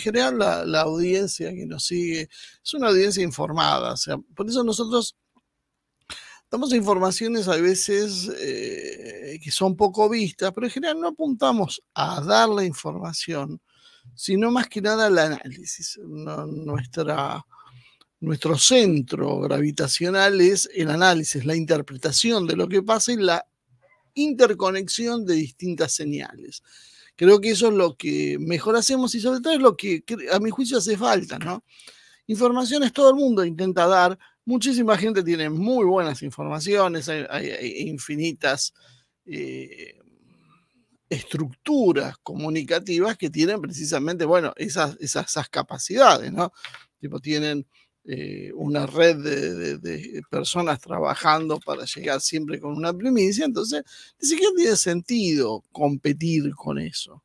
en general la, audiencia que nos sigue es una audiencia informada, sea, por eso nosotros damos informaciones a veces eh, que son poco vistas, pero en general no apuntamos a dar la información, sino más que nada al análisis. nuestra, nuestro centro gravitacional es el análisis, la interpretación de lo que pasa y la interconexión de distintas señales. Creo que eso es lo que mejor hacemos y sobre todo es lo que a mi juicio hace falta, ¿no? Informaciones todo el mundo intenta dar, muchísima gente tiene muy buenas informaciones, hay, infinitas eh, estructuras comunicativas que tienen precisamente, bueno, esas, esas, capacidades, ¿no? Tipo, tienen eh, una red de, personas trabajando para llegar siempre con una primicia, entonces ni siquiera tiene sentido competir con eso.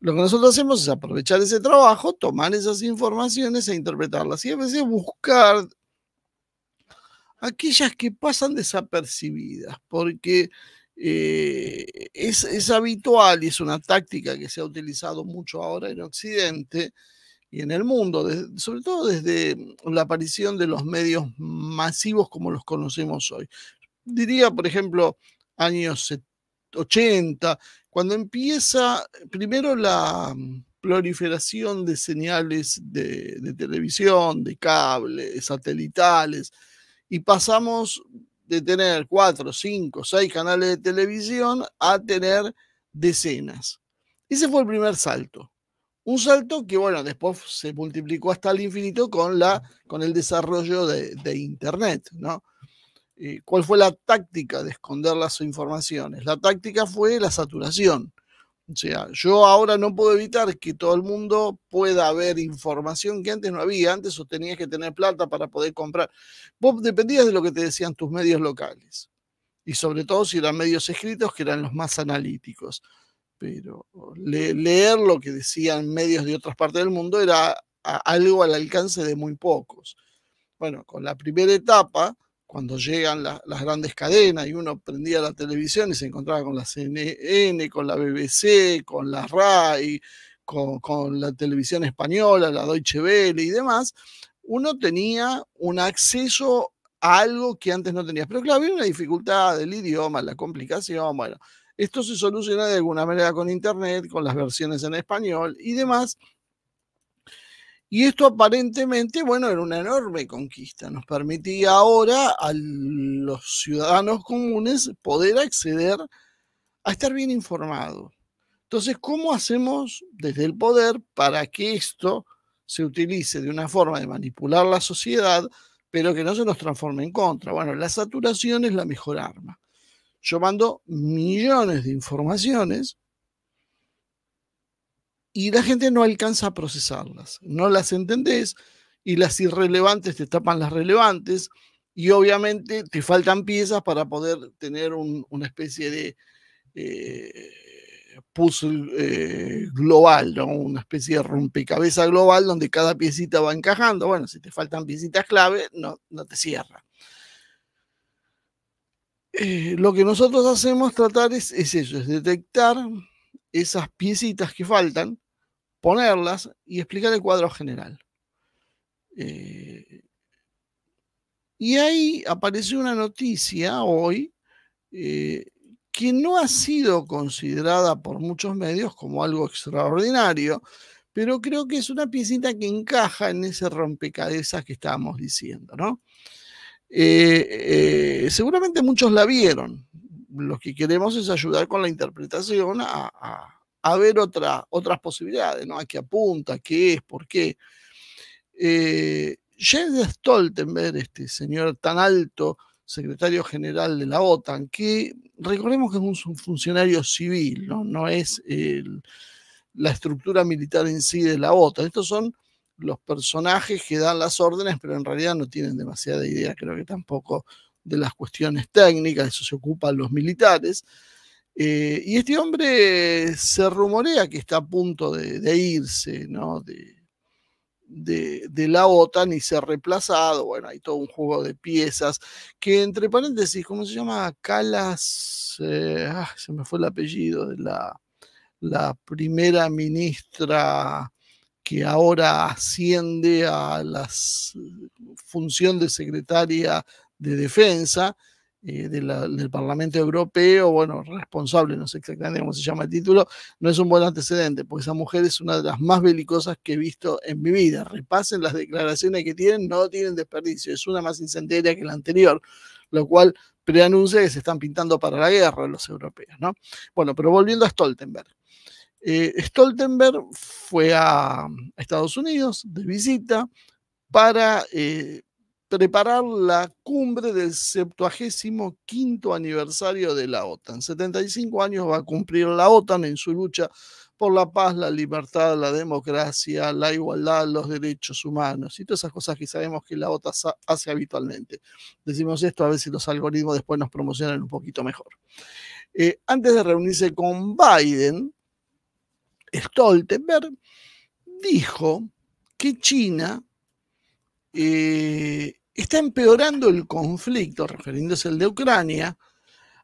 Lo que nosotros hacemos es aprovechar ese trabajo, tomar esas informaciones e interpretarlas y a veces buscar aquellas que pasan desapercibidas, porque eh, es habitual y es una táctica que se ha utilizado mucho ahora en Occidente, y en el mundo, sobre todo desde mm, la aparición de los medios masivos como los conocemos hoy. Diría, por ejemplo, años 80, cuando empieza primero la mm, proliferación de señales de, televisión, de cable, satelitales, y pasamos de tener cuatro, cinco, seis canales de televisión a tener decenas. Ese fue el primer salto. Un salto que, bueno, después se multiplicó hasta el infinito con, la, con el desarrollo de, Internet, ¿no? Eh, ¿Cuál fue la táctica de esconder las informaciones? La táctica fue la saturación. O sea, yo ahora no puedo evitar que todo el mundo pueda ver información que antes no había. Antes tenías que tener plata para poder comprar. Vos dependías de lo que te decían tus medios locales. Y sobre todo si eran medios escritos, que eran los más analíticos pero leer lo que decían medios de otras partes del mundo era algo al alcance de muy pocos. Bueno, con la primera etapa, cuando llegan las grandes cadenas y uno prendía la televisión y se encontraba con la CNN, con la BBC, con la RAI, con, la televisión española, la Deutsche Welle y demás, uno tenía un acceso a algo que antes no tenía. Pero claro, había una dificultad del idioma, la complicación, bueno, esto se soluciona de alguna manera con Internet, con las versiones en español y demás. Y esto aparentemente, bueno, era una enorme conquista. Nos permitía ahora a los ciudadanos comunes poder acceder a estar bien informados. Entonces, ¿cómo hacemos desde el poder para que esto se utilice de una forma de manipular la sociedad, pero que no se nos transforme en contra? Bueno, la saturación es la mejor arma. Yo mando millones de informaciones y la gente no alcanza a procesarlas, no las entendés y las irrelevantes te tapan las relevantes y obviamente te faltan piezas para poder tener una especie de eh, puzzle eh, global, una especie de rompecabeza global donde cada piecita va encajando. Bueno, si te faltan piecitas clave, no, no te cierra lo que nosotros hacemos tratar es, eso, es detectar esas piecitas que faltan, ponerlas y explicar el cuadro general. Eh, y ahí apareció una noticia hoy eh, que no ha sido considerada por muchos medios como algo extraordinario, pero creo que es una piecita que encaja en ese rompecabezas que estábamos diciendo, ¿no? Eh, eh, seguramente muchos la vieron. Lo que queremos es ayudar con la interpretación a, a, ver otras posibilidades, ¿no? A qué apunta, qué es, por qué. Eh, Jens Stoltenberg, este señor tan alto, secretario general de la OTAN, que recordemos que es un funcionario civil, no, no es la estructura militar en sí de la OTAN. Estos son los personajes que dan las órdenes, pero en realidad no tienen demasiada idea, creo que tampoco de las cuestiones técnicas, eso se ocupan los militares. Eh, y este hombre se rumorea que está a punto de, irse ¿no? de, de, la OTAN y ser reemplazado. Bueno, hay todo un juego de piezas que, entre paréntesis, ¿cómo se llama? Calas, eh, ah, se me fue el apellido de la, la primera ministra que ahora asciende a la función de secretaria de defensa eh, del Parlamento Europeo, bueno, responsable, no sé exactamente cómo se llama el título, no es un buen antecedente, porque esa mujer es una de las más belicosas que he visto en mi vida. Repasen las declaraciones que tienen, no tienen desperdicio, es una más incendiaria que la anterior, lo cual preanuncia que se están pintando para la guerra los europeos, ¿no? Bueno, pero volviendo a Stoltenberg. Eh, Stoltenberg fue a Estados Unidos de visita para eh, preparar la cumbre del 75 aniversario de la OTAN. 75 años va a cumplir la OTAN en su lucha por la paz, la libertad, la democracia, la igualdad, los derechos humanos y todas esas cosas que sabemos que la OTAN hace habitualmente. Decimos esto a ver si los algoritmos después nos promocionan un poquito mejor. Eh, antes de reunirse con Biden, Stoltenberg dijo que China eh, está empeorando el conflicto, refiriéndose al de Ucrania,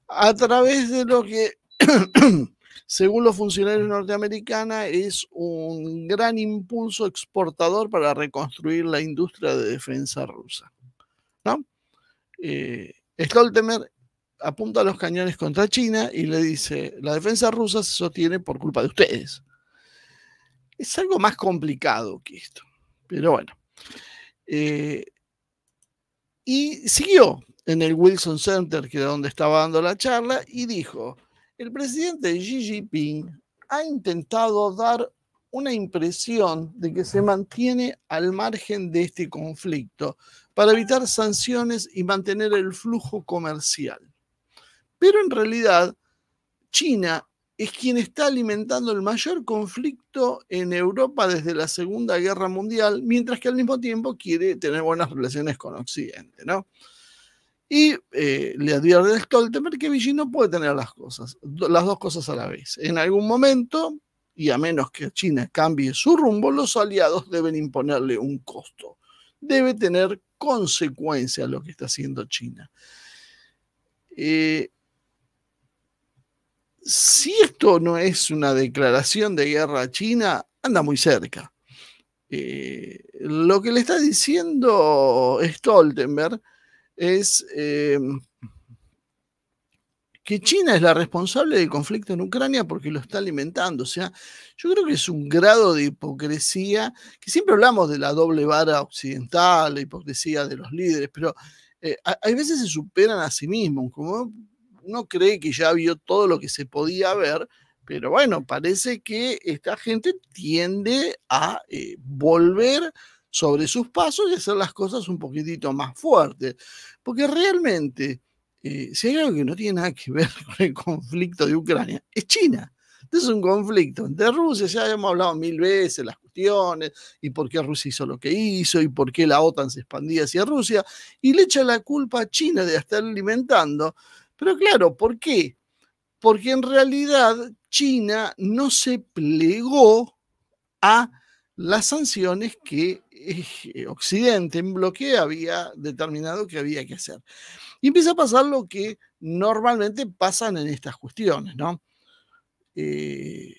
a través de lo que, según los funcionarios norteamericanos, es un gran impulso exportador para reconstruir la industria de defensa rusa. Eh, Stoltenberg apunta los cañones contra China y le dice, la defensa rusa se sostiene por culpa de ustedes. Es algo más complicado que esto, pero bueno. Eh, y siguió en el Wilson Center, que es donde estaba dando la charla, y dijo, el presidente Xi Jinping ha intentado dar una impresión de que se mantiene al margen de este conflicto para evitar sanciones y mantener el flujo comercial. Pero en realidad, China es quien está alimentando el mayor conflicto en Europa desde la Segunda Guerra Mundial, mientras que al mismo tiempo quiere tener buenas relaciones con Occidente, ¿no? Y eh, le advierte a Stoltenberg que Vichy no puede tener las cosas, las dos cosas a la vez. En algún momento, y a menos que China cambie su rumbo, los aliados deben imponerle un costo. Debe tener consecuencia lo que está haciendo China. Eh, si esto no es una declaración de guerra a China, anda muy cerca. Eh, lo que le está diciendo Stoltenberg es em, que China es la responsable del conflicto en Ucrania porque lo está alimentando. O sea, yo creo que es un grado de hipocresía, que siempre hablamos de la doble vara occidental, la hipocresía de los líderes, pero eh, hay veces se superan a sí mismos, como no cree que ya vio todo lo que se podía ver, pero bueno, parece que esta gente tiende a eh, volver sobre sus pasos y hacer las cosas un poquitito más fuertes, porque realmente, eh, si hay algo que no tiene nada que ver con el conflicto de Ucrania, es China. Entonces es un conflicto entre Rusia, ya hemos hablado mil veces las cuestiones, y por qué Rusia hizo lo que hizo, y por qué la OTAN se expandía hacia Rusia, y le echa la culpa a China de estar alimentando pero claro, ¿por qué? Porque en realidad China no se plegó a las sanciones que eh, Occidente en bloque había determinado que había que hacer. Y empieza a pasar lo que normalmente pasan en estas cuestiones, ¿no? Eh,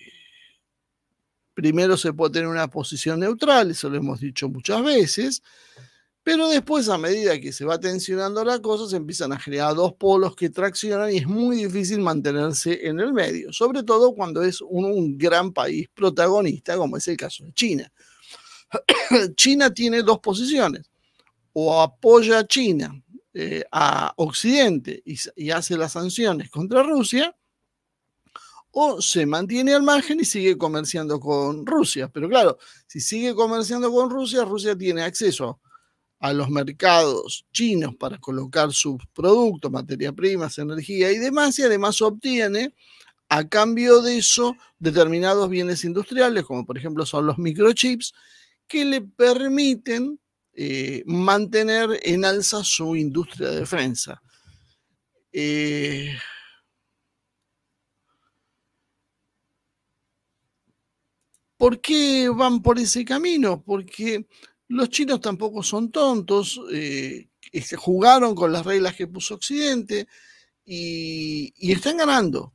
primero se puede tener una posición neutral, eso lo hemos dicho muchas veces, pero después, a medida que se va tensionando la cosa, se empiezan a crear dos polos que traccionan y es muy difícil mantenerse en el medio, sobre todo cuando es un, gran país protagonista, como es el caso de China. China tiene dos posiciones, o apoya a China, eh, a Occidente y, y hace las sanciones contra Rusia, o se mantiene al margen y sigue comerciando con Rusia. Pero claro, si sigue comerciando con Rusia, Rusia tiene acceso a los mercados chinos para colocar sus productos, materias primas, energía y demás, y además obtiene a cambio de eso determinados bienes industriales, como por ejemplo son los microchips, que le permiten eh, mantener en alza su industria de defensa. Eh, ¿Por qué van por ese camino? Porque los chinos tampoco son tontos, eh, este, jugaron con las reglas que puso Occidente y, están ganando.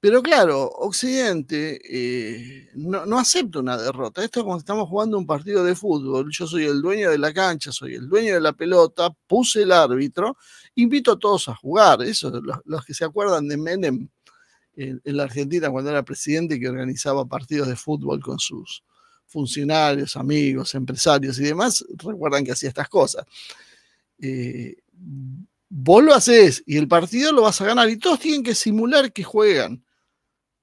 Pero claro, Occidente eh, no, acepta una derrota. Esto es como estamos jugando un partido de fútbol. Yo soy el dueño de la cancha, soy el dueño de la pelota, puse el árbitro, invito a todos a jugar. Eso, los, que se acuerdan de Menem en, en, la Argentina cuando era presidente que organizaba partidos de fútbol con sus, funcionarios, amigos, empresarios y demás recuerdan que hacía estas cosas. Eh, vos lo haces y el partido lo vas a ganar y todos tienen que simular que juegan.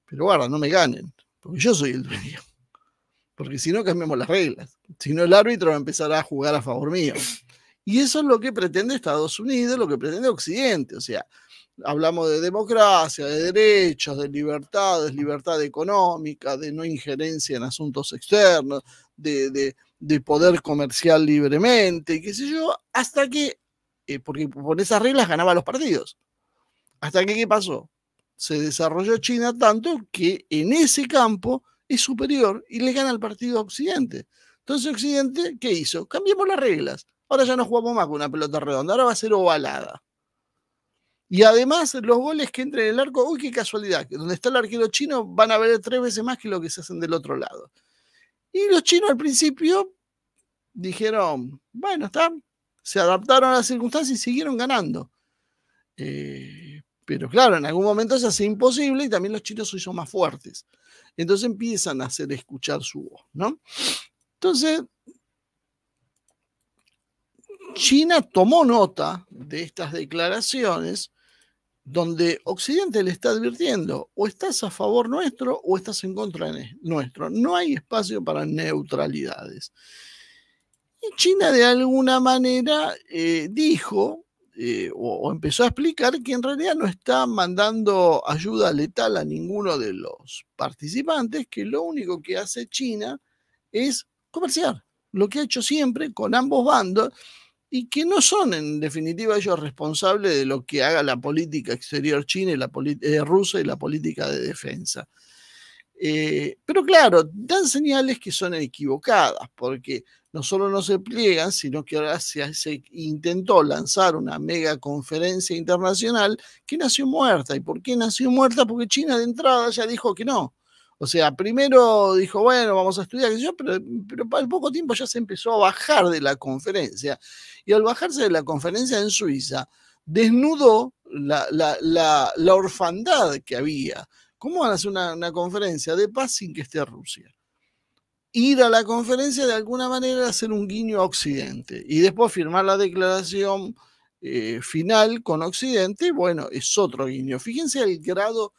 Pero guarda no me ganen, porque yo soy el dueño. Porque si no, cambiamos las reglas. Si no, el árbitro va a empezar a jugar a favor mío. Y eso es lo que pretende Estados Unidos, lo que pretende Occidente. O sea, Hablamos de democracia, de derechos, de libertades, libertad económica, de no injerencia en asuntos externos, de, poder comercial libremente, qué sé yo, hasta que, eh, porque por esas reglas ganaba los partidos. Hasta que, ¿qué pasó? Se desarrolló China tanto que en ese campo es superior y le gana al partido Occidente. Entonces Occidente, ¿qué hizo? Cambiamos las reglas. Ahora ya no jugamos más con una pelota redonda, ahora va a ser ovalada. Y además, los goles que entran en el arco, uy, qué casualidad, que donde está el arquero chino van a ver tres veces más que lo que se hacen del otro lado. Y los chinos al principio dijeron, bueno, está, se adaptaron a las circunstancias y siguieron ganando. Eh, pero claro, en algún momento se hace imposible y también los chinos se son más fuertes. Entonces empiezan a hacer escuchar su voz, ¿no? Entonces, China tomó nota de estas declaraciones donde Occidente le está advirtiendo, o estás a favor nuestro o estás en contra de nuestro. No hay espacio para neutralidades. Y China de alguna manera eh, dijo eh, o, empezó a explicar que en realidad no está mandando ayuda letal a ninguno de los participantes, que lo único que hace China es comerciar, lo que ha hecho siempre con ambos bandos y que no son en definitiva ellos responsables de lo que haga la política exterior china y la eh, rusa y la política de defensa. Eh, pero claro, dan señales que son equivocadas, porque no solo no se pliegan, sino que ahora se, intentó lanzar una mega conferencia internacional que nació muerta. ¿Y por qué nació muerta? Porque China de entrada ya dijo que no. O sea, primero dijo, bueno, vamos a estudiar, yo, pero, al poco tiempo ya se empezó a bajar de la conferencia. Y al bajarse de la conferencia en Suiza, desnudó la, orfandad que había. ¿Cómo van a hacer una, conferencia de paz sin que esté Rusia? ir a la conferencia de alguna manera hacer un guiño a Occidente y después firmar la declaración eh, final con Occidente, bueno, es otro guiño. Fíjense el grado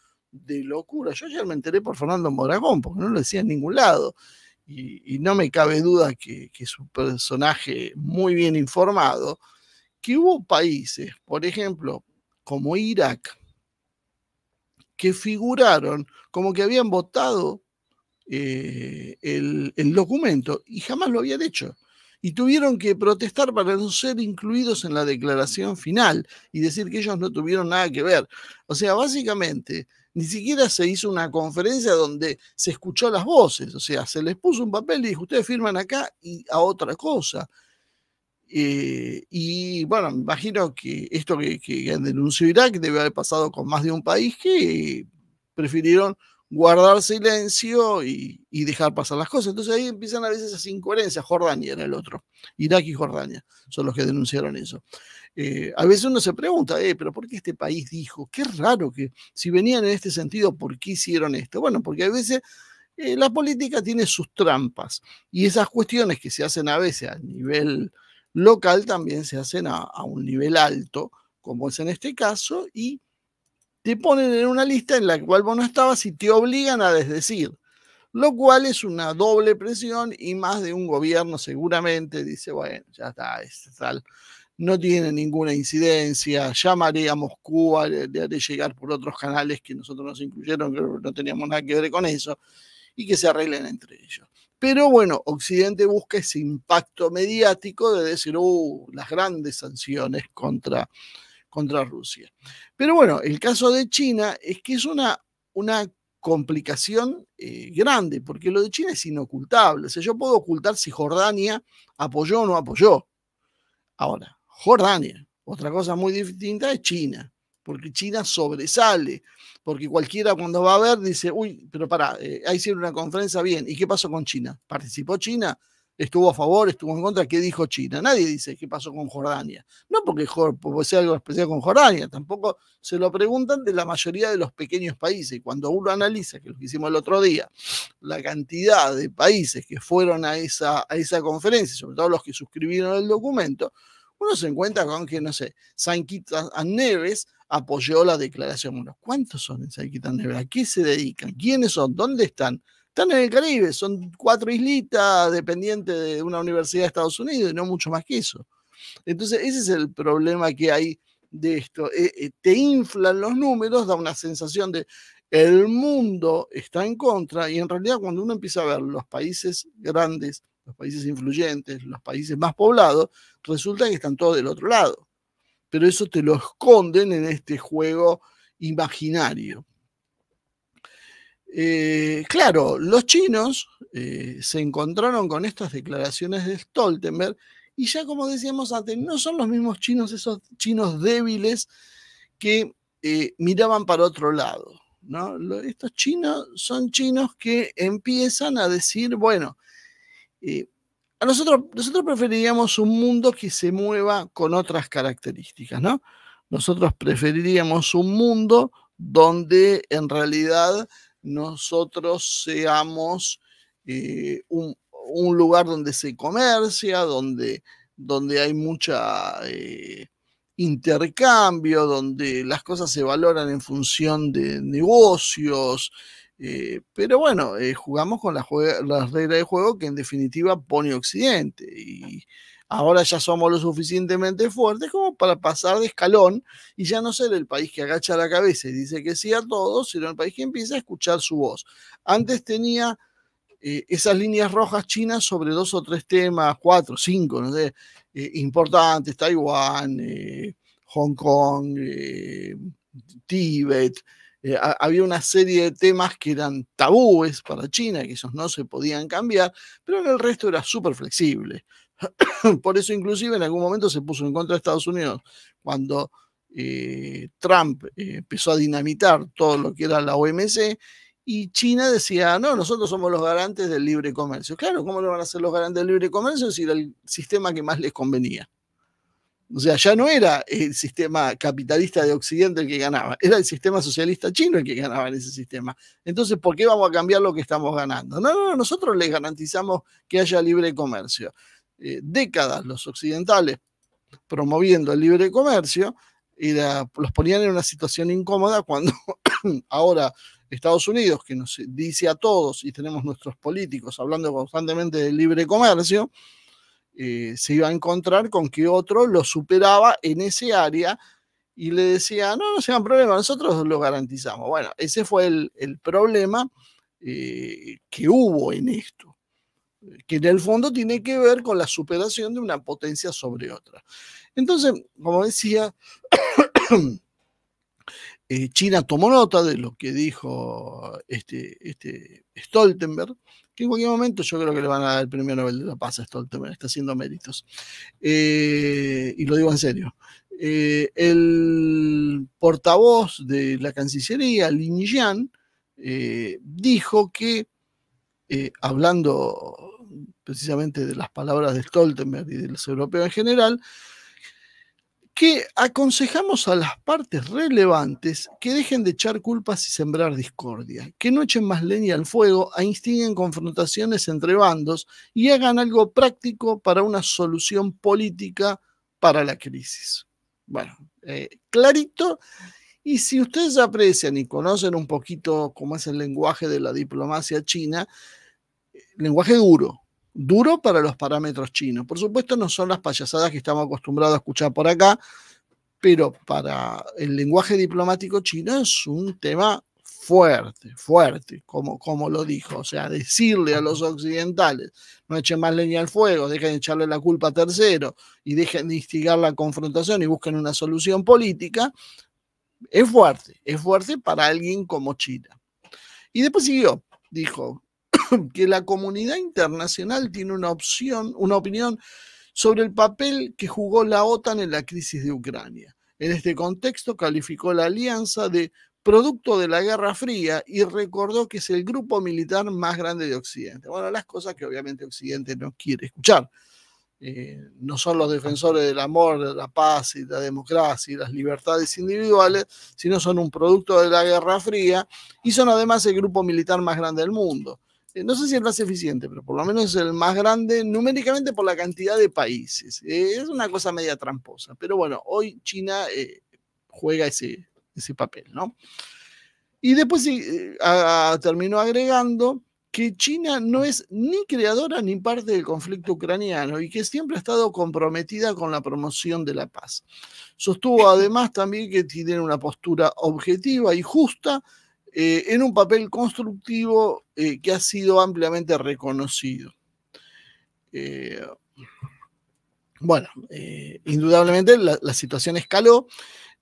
de locura. Yo ya me enteré por Fernando Moragón, porque no lo decía en ningún lado. Y, no me cabe duda que, es un personaje muy bien informado, que hubo países, por ejemplo, como Irak, que figuraron como que habían votado eh, el, el documento y jamás lo habían hecho y tuvieron que protestar para no ser incluidos en la declaración final y decir que ellos no tuvieron nada que ver. O sea, básicamente ni siquiera se hizo una conferencia donde se escuchó las voces, o sea, se les puso un papel y dijo, ustedes firman acá y a otra cosa. Eh, y bueno, me imagino que esto que, denunció Irak debe haber pasado con más de un país que prefirieron guardar silencio y, dejar pasar las cosas. Entonces ahí empiezan a veces esas incoherencias. Jordania en el otro. Irak y Jordania son los que denunciaron eso. Eh, a veces uno se pregunta, eh, pero ¿por qué este país dijo? Qué raro que si venían en este sentido, ¿por qué hicieron esto? Bueno, porque a veces eh, la política tiene sus trampas y esas cuestiones que se hacen a veces a nivel local también se hacen a, a un nivel alto, como es en este caso, y te ponen en una lista en la cual vos no estabas y te obligan a desdecir lo cual es una doble presión y más de un gobierno seguramente dice, bueno, ya está, es tal no tiene ninguna incidencia, llamaré a Moscú, le, haré llegar por otros canales que nosotros nos incluyeron, que no teníamos nada que ver con eso, y que se arreglen entre ellos. Pero bueno, Occidente busca ese impacto mediático de decir, uh, las grandes sanciones contra, contra Rusia. Pero bueno, el caso de China es que es una, una complicación eh, grande, porque lo de China es inocultable. O sea, yo puedo ocultar si Jordania apoyó o no apoyó. Ahora, Jordania. Otra cosa muy distinta es China, porque China sobresale, porque cualquiera cuando va a ver dice, uy, pero pará, eh, ahí hicieron una conferencia bien, ¿y qué pasó con China? ¿Participó China? ¿Estuvo a favor? ¿Estuvo en contra? ¿Qué dijo China? Nadie dice qué pasó con Jordania. No porque, sea algo especial con Jordania, tampoco se lo preguntan de la mayoría de los pequeños países. Cuando uno analiza, que lo hicimos el otro día, la cantidad de países que fueron a esa, a esa conferencia, sobre todo los que suscribieron el documento, uno se encuentra con que, no sé, San Neves apoyó la declaración. ¿cuántos son en San Neves? ¿A qué se dedican? ¿Quiénes son? ¿Dónde están? Están en el Caribe, son cuatro islitas dependientes de una universidad de Estados Unidos y no mucho más que eso. Entonces, ese es el problema que hay de esto. Eh, eh, te inflan los números, da una sensación de el mundo está en contra y en realidad cuando uno empieza a ver los países grandes los países influyentes, los países más poblados, resulta que están todos del otro lado. Pero eso te lo esconden en este juego imaginario. Eh, claro, los chinos eh, se encontraron con estas declaraciones de Stoltenberg y ya como decíamos antes, no son los mismos chinos, esos chinos débiles que eh, miraban para otro lado. ¿no? Estos chinos son chinos que empiezan a decir, bueno, eh, nosotros, nosotros preferiríamos un mundo que se mueva con otras características, ¿no? Nosotros preferiríamos un mundo donde en realidad nosotros seamos eh, un, lugar donde se comercia, donde, donde hay mucha eh, intercambio, donde las cosas se valoran en función de negocios, eh, pero bueno, eh, jugamos con las la reglas de juego que en definitiva pone Occidente. Y ahora ya somos lo suficientemente fuertes como para pasar de escalón y ya no ser el país que agacha la cabeza y dice que sí a todos, sino el país que empieza a escuchar su voz. Antes tenía eh, esas líneas rojas chinas sobre dos o tres temas, cuatro, cinco, no sé, importantes, Taiwán, Hong Kong, Tíbet. Eh, había una serie de temas que eran tabúes para China, que esos no se podían cambiar, pero en el resto era súper flexible. Por eso inclusive en algún momento se puso en contra de Estados Unidos, cuando eh, Trump eh, empezó a dinamitar todo lo que era la OMC y China decía, no, nosotros somos los garantes del libre comercio. Claro, ¿cómo lo van a hacer los garantes del libre comercio si era el sistema que más les convenía? O sea, ya no era el sistema capitalista de Occidente el que ganaba, era el sistema socialista chino el que ganaba en ese sistema. Entonces, ¿por qué vamos a cambiar lo que estamos ganando? No, no, nosotros les garantizamos que haya libre comercio. Eh, décadas los occidentales promoviendo el libre comercio y los ponían en una situación incómoda cuando ahora Estados Unidos, que nos dice a todos y tenemos nuestros políticos hablando constantemente del libre comercio, eh, se iba a encontrar con que otro lo superaba en ese área y le decía, no, no un problema, nosotros lo garantizamos. Bueno, ese fue el, problema eh, que hubo en esto, que en el fondo tiene que ver con la superación de una potencia sobre otra. Entonces, como decía, eh, China tomó nota de lo que dijo este, este Stoltenberg, que en cualquier momento yo creo que le van a dar el premio Nobel de la Paz a Stoltenberg, está haciendo méritos. Eh, y lo digo en serio. Eh, el portavoz de la Cancillería, Lin Jian, dijo que, hablando precisamente de las palabras de Stoltenberg y de los europeos en general, que aconsejamos a las partes relevantes que dejen de echar culpas y sembrar discordia, que no echen más leña al fuego e instiguen confrontaciones entre bandos y hagan algo práctico para una solución política para la crisis. Bueno, eh, clarito. Y si ustedes aprecian y conocen un poquito cómo es el lenguaje de la diplomacia china, eh, lenguaje duro, duro para los parámetros chinos. Por supuesto, no son las payasadas que estamos acostumbrados a escuchar por acá, pero para el lenguaje diplomático chino es un tema fuerte, fuerte, como, como lo dijo. O sea, decirle a los occidentales, no echen más leña al fuego, dejen de echarle la culpa a terceros y dejen de instigar la confrontación y busquen una solución política, es fuerte, es fuerte para alguien como China. Y después siguió, dijo, que la comunidad internacional tiene una opción, una opinión sobre el papel que jugó la OTAN en la crisis de Ucrania. En este contexto calificó la alianza de producto de la Guerra Fría y recordó que es el grupo militar más grande de Occidente. Bueno, las cosas que obviamente Occidente no quiere escuchar. Eh, no son los defensores del amor, de la paz y la democracia y las libertades individuales, sino son un producto de la Guerra Fría y son además el grupo militar más grande del mundo. Eh, no sé si el más eficiente, pero por lo menos es el más grande numéricamente por la cantidad de países. Eh, es una cosa media tramposa, pero bueno, hoy China eh, juega ese, ese papel, ¿no? Y después terminó agregando que China no es ni creadora ni parte del conflicto ucraniano y que siempre ha estado comprometida con la promoción de la paz. Sostuvo además también que tiene una postura objetiva y justa eh, en un papel constructivo eh, que ha sido ampliamente reconocido. Eh, bueno, indudablemente la, situación escaló.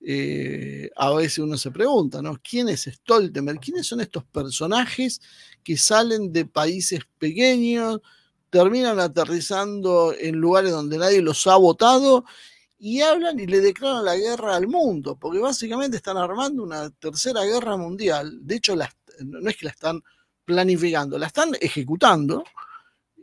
a veces uno se pregunta, ¿no? ¿Quién es Stoltenberg? ¿Quiénes son estos personajes que salen de países pequeños, terminan aterrizando en lugares donde nadie los ha votado y hablan y le declaran la guerra al mundo, porque básicamente están armando una tercera guerra mundial. De hecho, no es que la están planificando, la están ejecutando.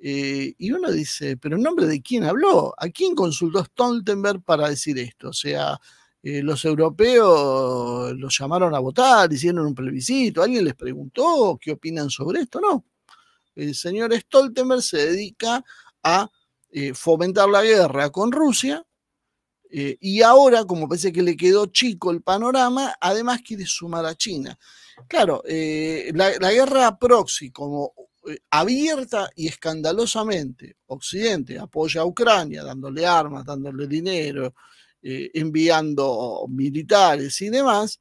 Eh, y uno dice, pero en nombre de quién habló, a quién consultó Stoltenberg para decir esto. O sea, eh, los europeos los llamaron a votar, hicieron un plebiscito, alguien les preguntó qué opinan sobre esto, no. El señor Stoltenberg se dedica a eh, fomentar la guerra con Rusia eh, y ahora, como parece que le quedó chico el panorama, además quiere sumar a China. Claro, eh, la, guerra proxy, como eh, abierta y escandalosamente, Occidente apoya a Ucrania dándole armas, dándole dinero, enviando militares y demás,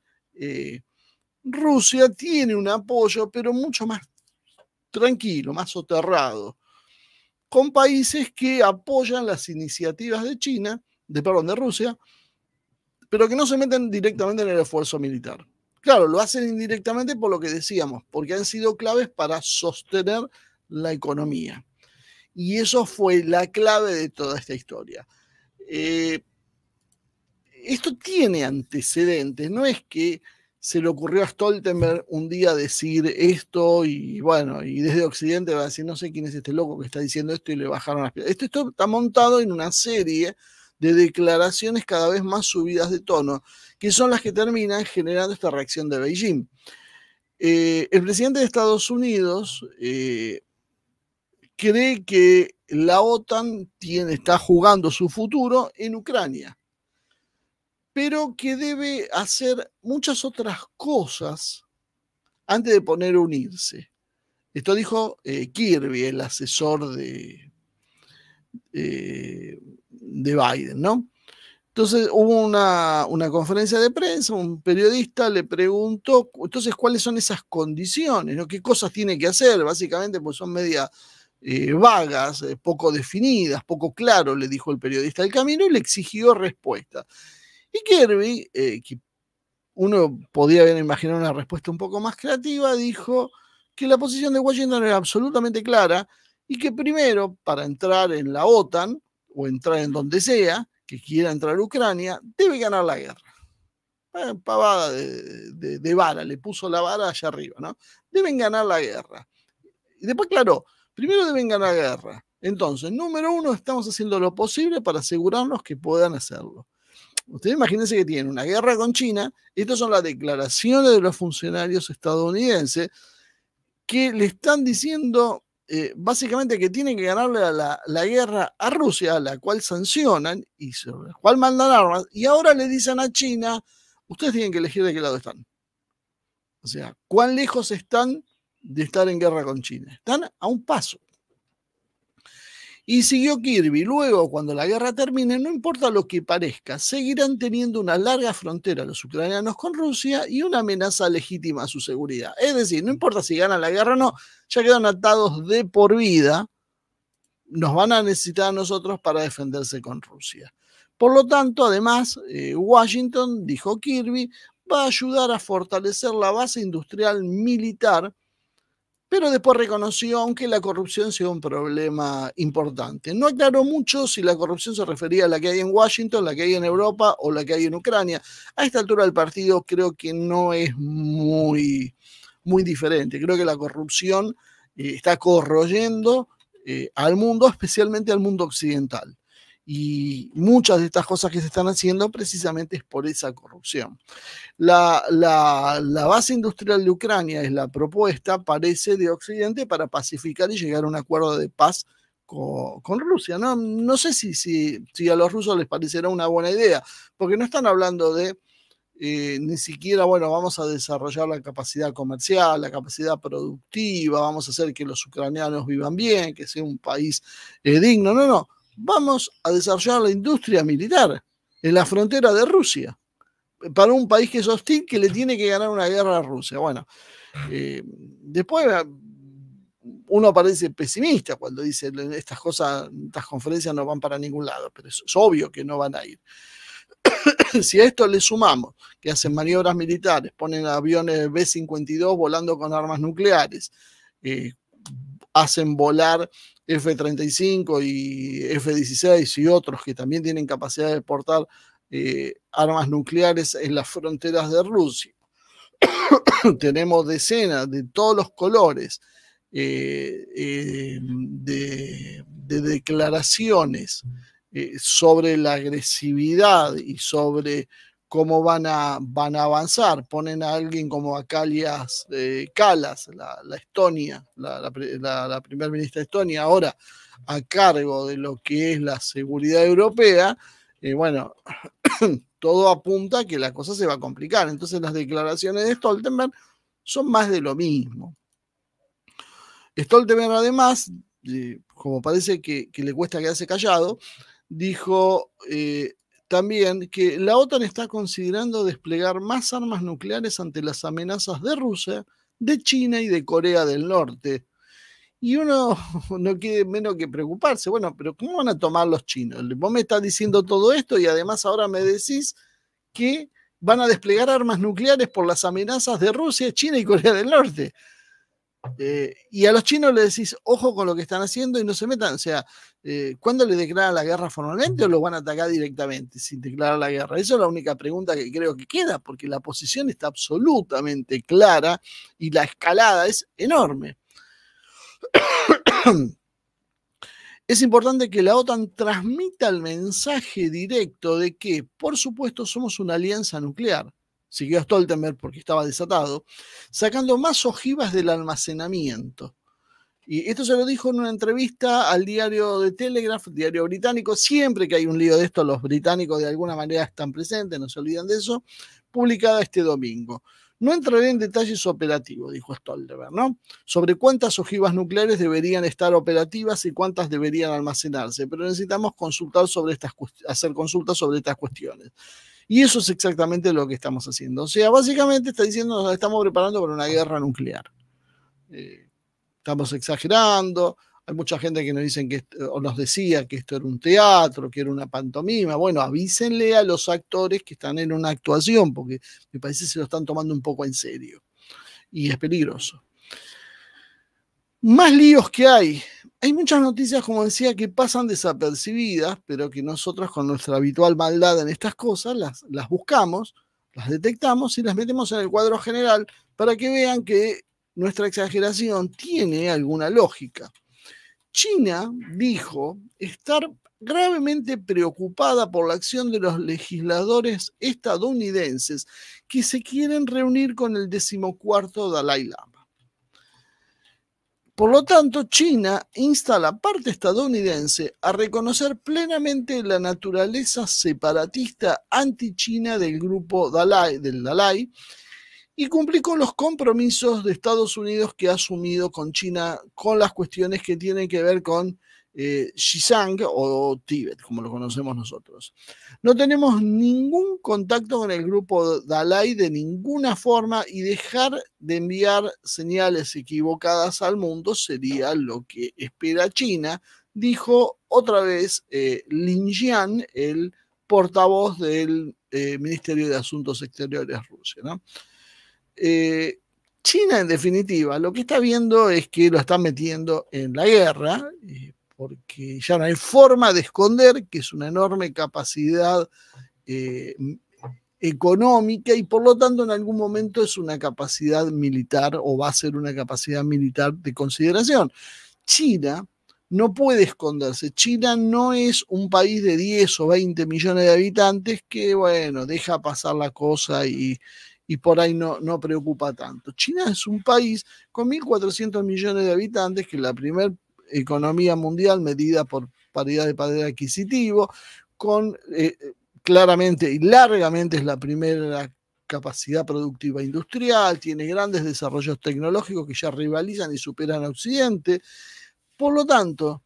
Rusia tiene un apoyo, pero mucho más tranquilo, más soterrado, con países que apoyan las iniciativas de China de, de Rusia, pero que no se meten directamente en el esfuerzo militar. Claro, lo hacen indirectamente por lo que decíamos, porque han sido claves para sostener la economía. Y eso fue la clave de toda esta historia. Eh, esto tiene antecedentes, no es que se le ocurrió a Stoltenberg un día decir esto y bueno, y desde Occidente va a decir, no sé quién es este loco que está diciendo esto y le bajaron las piedras. esto está montado en una serie de declaraciones cada vez más subidas de tono, que son las que terminan generando esta reacción de Beijing. Eh, el presidente de Estados Unidos eh, cree que la OTAN tiene, está jugando su futuro en Ucrania, pero que debe hacer muchas otras cosas antes de poner a unirse. Esto dijo eh, Kirby, el asesor de, de Biden, ¿no? Entonces hubo una, conferencia de prensa, un periodista le preguntó, entonces, ¿cuáles son esas condiciones? ¿Qué cosas tiene que hacer? Básicamente, pues son media eh, vagas, eh, poco definidas, poco claro, le dijo el periodista del camino y le exigió respuesta. Y Kirby, eh, que uno podía imaginar imaginar una respuesta un poco más creativa, dijo que la posición de Washington era absolutamente clara y que primero, para entrar en la OTAN, o entrar en donde sea que quiera entrar a Ucrania, debe ganar la guerra. pavada de, vara, le puso la vara allá arriba, ¿no? Deben ganar la guerra. Y después, claro, primero deben ganar la guerra. Entonces, número uno, estamos haciendo lo posible para asegurarnos que puedan hacerlo. Ustedes imagínense que tienen una guerra con China. Estas son las declaraciones de los funcionarios estadounidenses que le están diciendo eh, básicamente que tienen que ganarle la, la, guerra a Rusia, la cual sancionan y sobre la cual mandan armas, y ahora le dicen a China, ustedes tienen que elegir de qué lado están. O sea, cuán lejos están de estar en guerra con China. Están a un paso. Y siguió Kirby, luego, cuando la guerra termine, no importa lo que parezca, seguirán teniendo una larga frontera los ucranianos con Rusia y una amenaza legítima a su seguridad. Es decir, no importa si ganan la guerra o no, ya quedan atados de por vida, nos van a necesitar a nosotros para defenderse con Rusia. Por lo tanto, además, eh, Washington, dijo Kirby, va a ayudar a fortalecer la base industrial militar pero después reconoció, aunque la corrupción sea un problema importante. No aclaró mucho si la corrupción se refería a la que hay en Washington, la que hay en Europa o la que hay en Ucrania. A esta altura del partido creo que no es muy, muy diferente. Creo que la corrupción eh, está corroyendo eh, al mundo, especialmente al mundo occidental. Y muchas de estas cosas que se están haciendo precisamente es por esa corrupción. La, la, base industrial de Ucrania es la propuesta, parece, de Occidente para pacificar y llegar a un acuerdo de paz con, Rusia. No, no sé si, si, si, a los rusos les parecerá una buena idea, porque no están hablando de eh, ni siquiera, bueno, vamos a desarrollar la capacidad comercial, la capacidad productiva, vamos a hacer que los ucranianos vivan bien, que sea un país eh, digno. No, no vamos a desarrollar la industria militar en la frontera de Rusia, para un país que es hostil, que le tiene que ganar una guerra a Rusia. Bueno, eh, después uno parece pesimista cuando dice estas cosas, estas conferencias no van para ningún lado, pero es, obvio que no van a ir. si a esto le sumamos que hacen maniobras militares, ponen aviones B-52 volando con armas nucleares, eh, hacen volar F-35 y F-16 y otros que también tienen capacidad de portar eh, armas nucleares en las fronteras de Rusia. Tenemos decenas de todos los colores eh, eh, de, declaraciones sobre la agresividad y sobre cómo van a, van a avanzar. Ponen a alguien como a Kalias Kalas, eh, la, Estonia, la, la, primer ministra de Estonia, ahora a cargo de lo que es la seguridad europea. Y bueno, todo apunta a que la cosa se va a complicar. Entonces las declaraciones de Stoltenberg son más de lo mismo. Stoltenberg además, eh, como parece que, le cuesta quedarse callado, dijo, eh, también que la OTAN está considerando desplegar más armas nucleares ante las amenazas de Rusia, de China y de Corea del Norte. Y uno no quiere menos que preocuparse. Bueno, pero ¿cómo van a tomar los chinos? Vos me estás diciendo todo esto y además ahora me decís que van a desplegar armas nucleares por las amenazas de Rusia, China y Corea del Norte. Eh, y a los chinos le decís, ojo con lo que están haciendo y no se metan. O sea, eh, ¿cuándo le declaran la guerra formalmente o lo van a atacar directamente sin declarar la guerra? Esa es la única pregunta que creo que queda, porque la posición está absolutamente clara y la escalada es enorme. Es importante que la OTAN transmita el mensaje directo de que, por supuesto, somos una alianza nuclear siguió Stoltenberg porque estaba desatado, sacando más ojivas del almacenamiento. Y esto se lo dijo en una entrevista al diario de Telegraph, diario británico. Siempre que hay un lío de esto, los británicos de alguna manera están presentes, no se olvidan de eso. Publicada este domingo. No entraré en detalles operativos, dijo Stoltenberg, ¿no? Sobre cuántas ojivas nucleares deberían estar operativas y cuántas deberían almacenarse, pero necesitamos hacer consultas sobre estas cuestiones. Y eso es exactamente lo que estamos haciendo. O sea, básicamente está diciendo, nos estamos preparando para una guerra nuclear. Eh, estamos exagerando. Hay mucha gente que nos dicen que o nos decía que esto era un teatro, que era una pantomima. Bueno, avísenle a los actores que están en una actuación, porque me parece que se lo están tomando un poco en serio. Y es peligroso. Más líos que hay. Hay muchas noticias, como decía, que pasan desapercibidas, pero que nosotros con nuestra habitual maldad en estas cosas las, buscamos, las detectamos y las metemos en el cuadro general para que vean que nuestra exageración tiene alguna lógica. China dijo estar gravemente preocupada por la acción de los legisladores estadounidenses que se quieren reunir con el decimocuarto Dalai Lama. Por lo tanto, China insta a la parte estadounidense a reconocer plenamente la naturaleza separatista anti-China del grupo Dalai, del Dalai y cumplir con los compromisos de Estados Unidos que ha asumido con China con las cuestiones que tienen que ver con eh, o, Tíbet, como lo conocemos nosotros. No tenemos ningún contacto con el grupo Dalai de ninguna forma y dejar de enviar señales equivocadas al mundo sería lo que espera China, dijo otra vez eh, Lin Jian, el portavoz del eh, Ministerio de Asuntos Exteriores Rusia. Eh, China, en definitiva, lo que está viendo es que lo está metiendo en la guerra, porque ya no hay forma de esconder que es una enorme capacidad eh, económica y por lo tanto en algún momento es una capacidad militar o va a ser una capacidad militar de consideración. China no puede esconderse. China no es un país de 10 o 20 millones de habitantes que, bueno, deja pasar la cosa y, por ahí no, no preocupa tanto. China es un país con 1.400 millones de habitantes que la primera economía mundial medida por paridad de poder adquisitivo, con eh, claramente y largamente es la primera capacidad productiva industrial, tiene grandes desarrollos tecnológicos que ya rivalizan y superan a Occidente. Por lo tanto,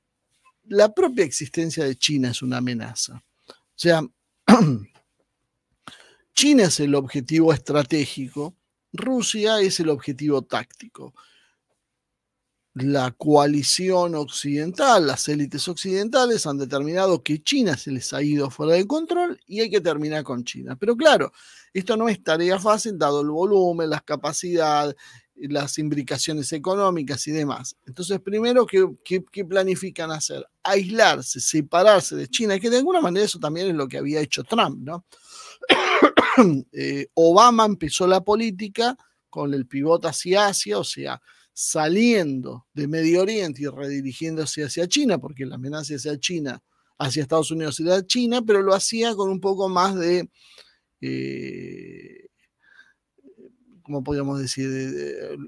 la propia existencia de China es una amenaza. O sea, China es el objetivo estratégico, Rusia es el objetivo táctico la coalición occidental, las élites occidentales han determinado que China se les ha ido fuera de control y hay que terminar con China. Pero claro, esto no es tarea fácil dado el volumen, las capacidades, las imbricaciones económicas y demás. Entonces, primero, ¿qué, planifican hacer? Aislarse, separarse de China, que de alguna manera eso también es lo que había hecho Trump, ¿no? Eh, Obama empezó la política con el pivote hacia Asia, o sea, saliendo de Medio Oriente y redirigiéndose hacia China, porque la amenaza hacia China, hacia Estados Unidos hacia China, pero lo hacía con un poco más de, eh, ¿cómo podríamos decir?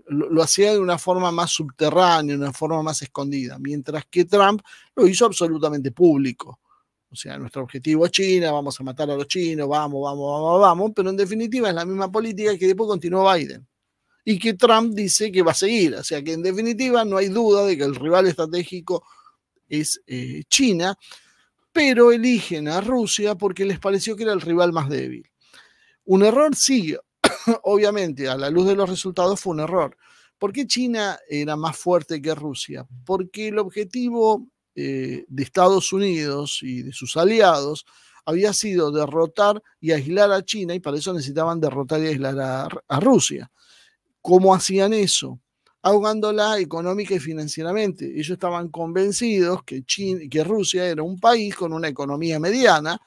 lo, hacía de una forma más subterránea, de una forma más escondida, mientras que Trump lo hizo absolutamente público. O sea, nuestro objetivo es China, vamos a matar a los chinos, vamos, vamos, vamos, vamos, pero en definitiva es la misma política que después continuó Biden y que Trump dice que va a seguir. O sea que en definitiva no hay duda de que el rival estratégico es eh, China, pero eligen a Rusia porque les pareció que era el rival más débil. Un error, sí, obviamente, a la luz de los resultados fue un error. ¿Por qué China era más fuerte que Rusia? Porque el objetivo eh, de Estados Unidos y de sus aliados había sido derrotar y aislar a China y para eso necesitaban derrotar y aislar a Rusia. ¿Cómo hacían eso? ahogándola económica y financieramente. Ellos estaban convencidos que, que Rusia era un país con una economía mediana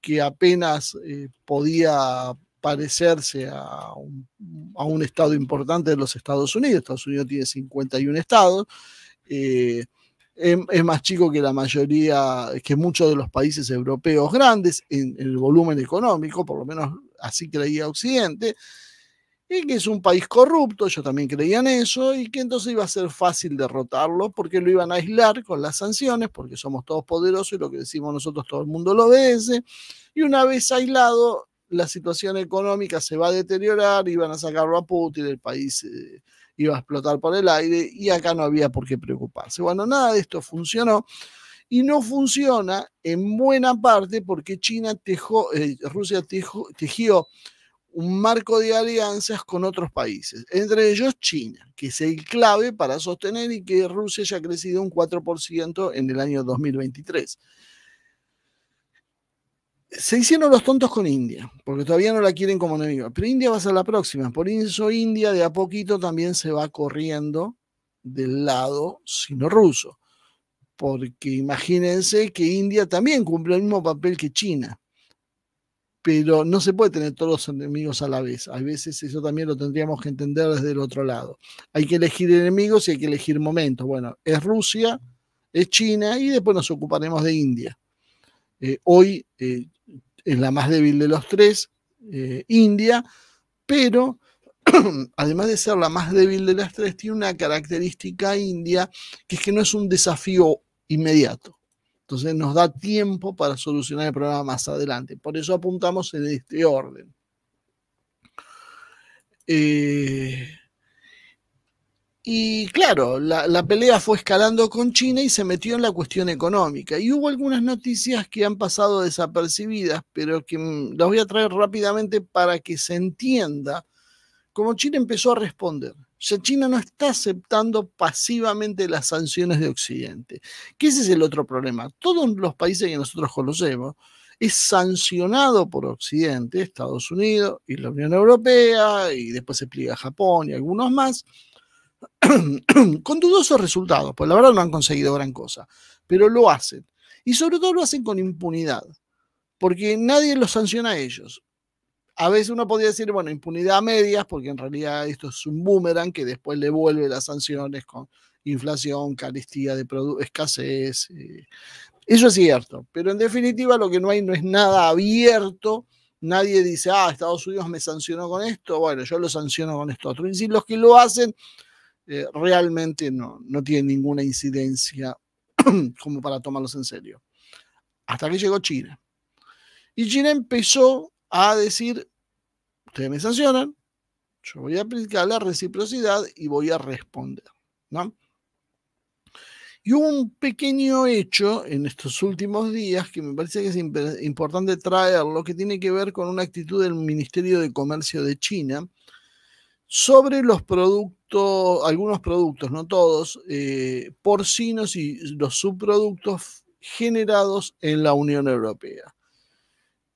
que apenas eh, podía parecerse a un, estado importante de los Estados Unidos. Estados Unidos tiene 51 estados, eh, em, es, más chico que la mayoría, que muchos de los países europeos grandes en el volumen económico, por lo menos así creía Occidente y que es un país corrupto, yo también creía en eso, y que entonces iba a ser fácil derrotarlo porque lo iban a aislar con las sanciones, porque somos todos poderosos y lo que decimos nosotros todo el mundo lo obedece, y una vez aislado, la situación económica se va a deteriorar, iban a sacarlo a Putin, el país eh, iba a explotar por el aire, y acá no había por qué preocuparse. Bueno, nada de esto funcionó. Y no funciona en buena parte porque China tejó, eh, Rusia tejió un marco de alianzas con otros países, entre ellos China, que es el clave para sostener y que Rusia haya crecido un 4% en el año 2023. Se hicieron los tontos con India, porque todavía no la quieren como enemiga, pero India va a ser la próxima, por eso India de a poquito también se va corriendo del lado sino ruso, porque imagínense que India también cumple el mismo papel que China pero no se puede tener todos los enemigos a la vez. A veces eso también lo tendríamos que entender desde el otro lado. Hay que elegir enemigos y hay que elegir momentos. Bueno, es Rusia, es China y después nos ocuparemos de India. Eh, hoy eh, es la más débil de los tres, eh, India, pero además de ser la más débil de las tres, tiene una característica india que es que no es un desafío inmediato. Entonces nos da tiempo para solucionar el problema más adelante. Por eso apuntamos en este orden. Eh, y claro, la, la, pelea fue escalando con China y se metió en la cuestión económica. Y hubo algunas noticias que han pasado desapercibidas, pero que mm, las voy a traer rápidamente para que se entienda cómo China empezó a responder. O sea, China no está aceptando pasivamente las sanciones de Occidente. Que ese es el otro problema. Todos los países que nosotros conocemos es sancionado por Occidente, Estados Unidos y la Unión Europea, y después se pliega Japón y algunos más, con dudosos resultados, pues la verdad no han conseguido gran cosa, pero lo hacen. Y sobre todo lo hacen con impunidad, porque nadie los sanciona a ellos a veces uno podría decir, bueno, impunidad a medias, porque en realidad esto es un boomerang que después le vuelve las sanciones con inflación, carestía de escasez. Eh. Eso es cierto, pero en definitiva lo que no hay no es nada abierto. Nadie dice, ah, Estados Unidos me sancionó con esto, bueno, yo lo sanciono con esto otro. Y los que lo hacen eh, realmente no, no tienen ninguna incidencia como para tomarlos en serio. Hasta que llegó China. Y China empezó a decir, ustedes me sancionan, yo voy a aplicar la reciprocidad y voy a responder. ¿no? Y hubo un pequeño hecho en estos últimos días que me parece que es importante traerlo, que tiene que ver con una actitud del Ministerio de Comercio de China sobre los productos, algunos productos, no todos, eh, porcinos y los subproductos generados en la Unión Europea.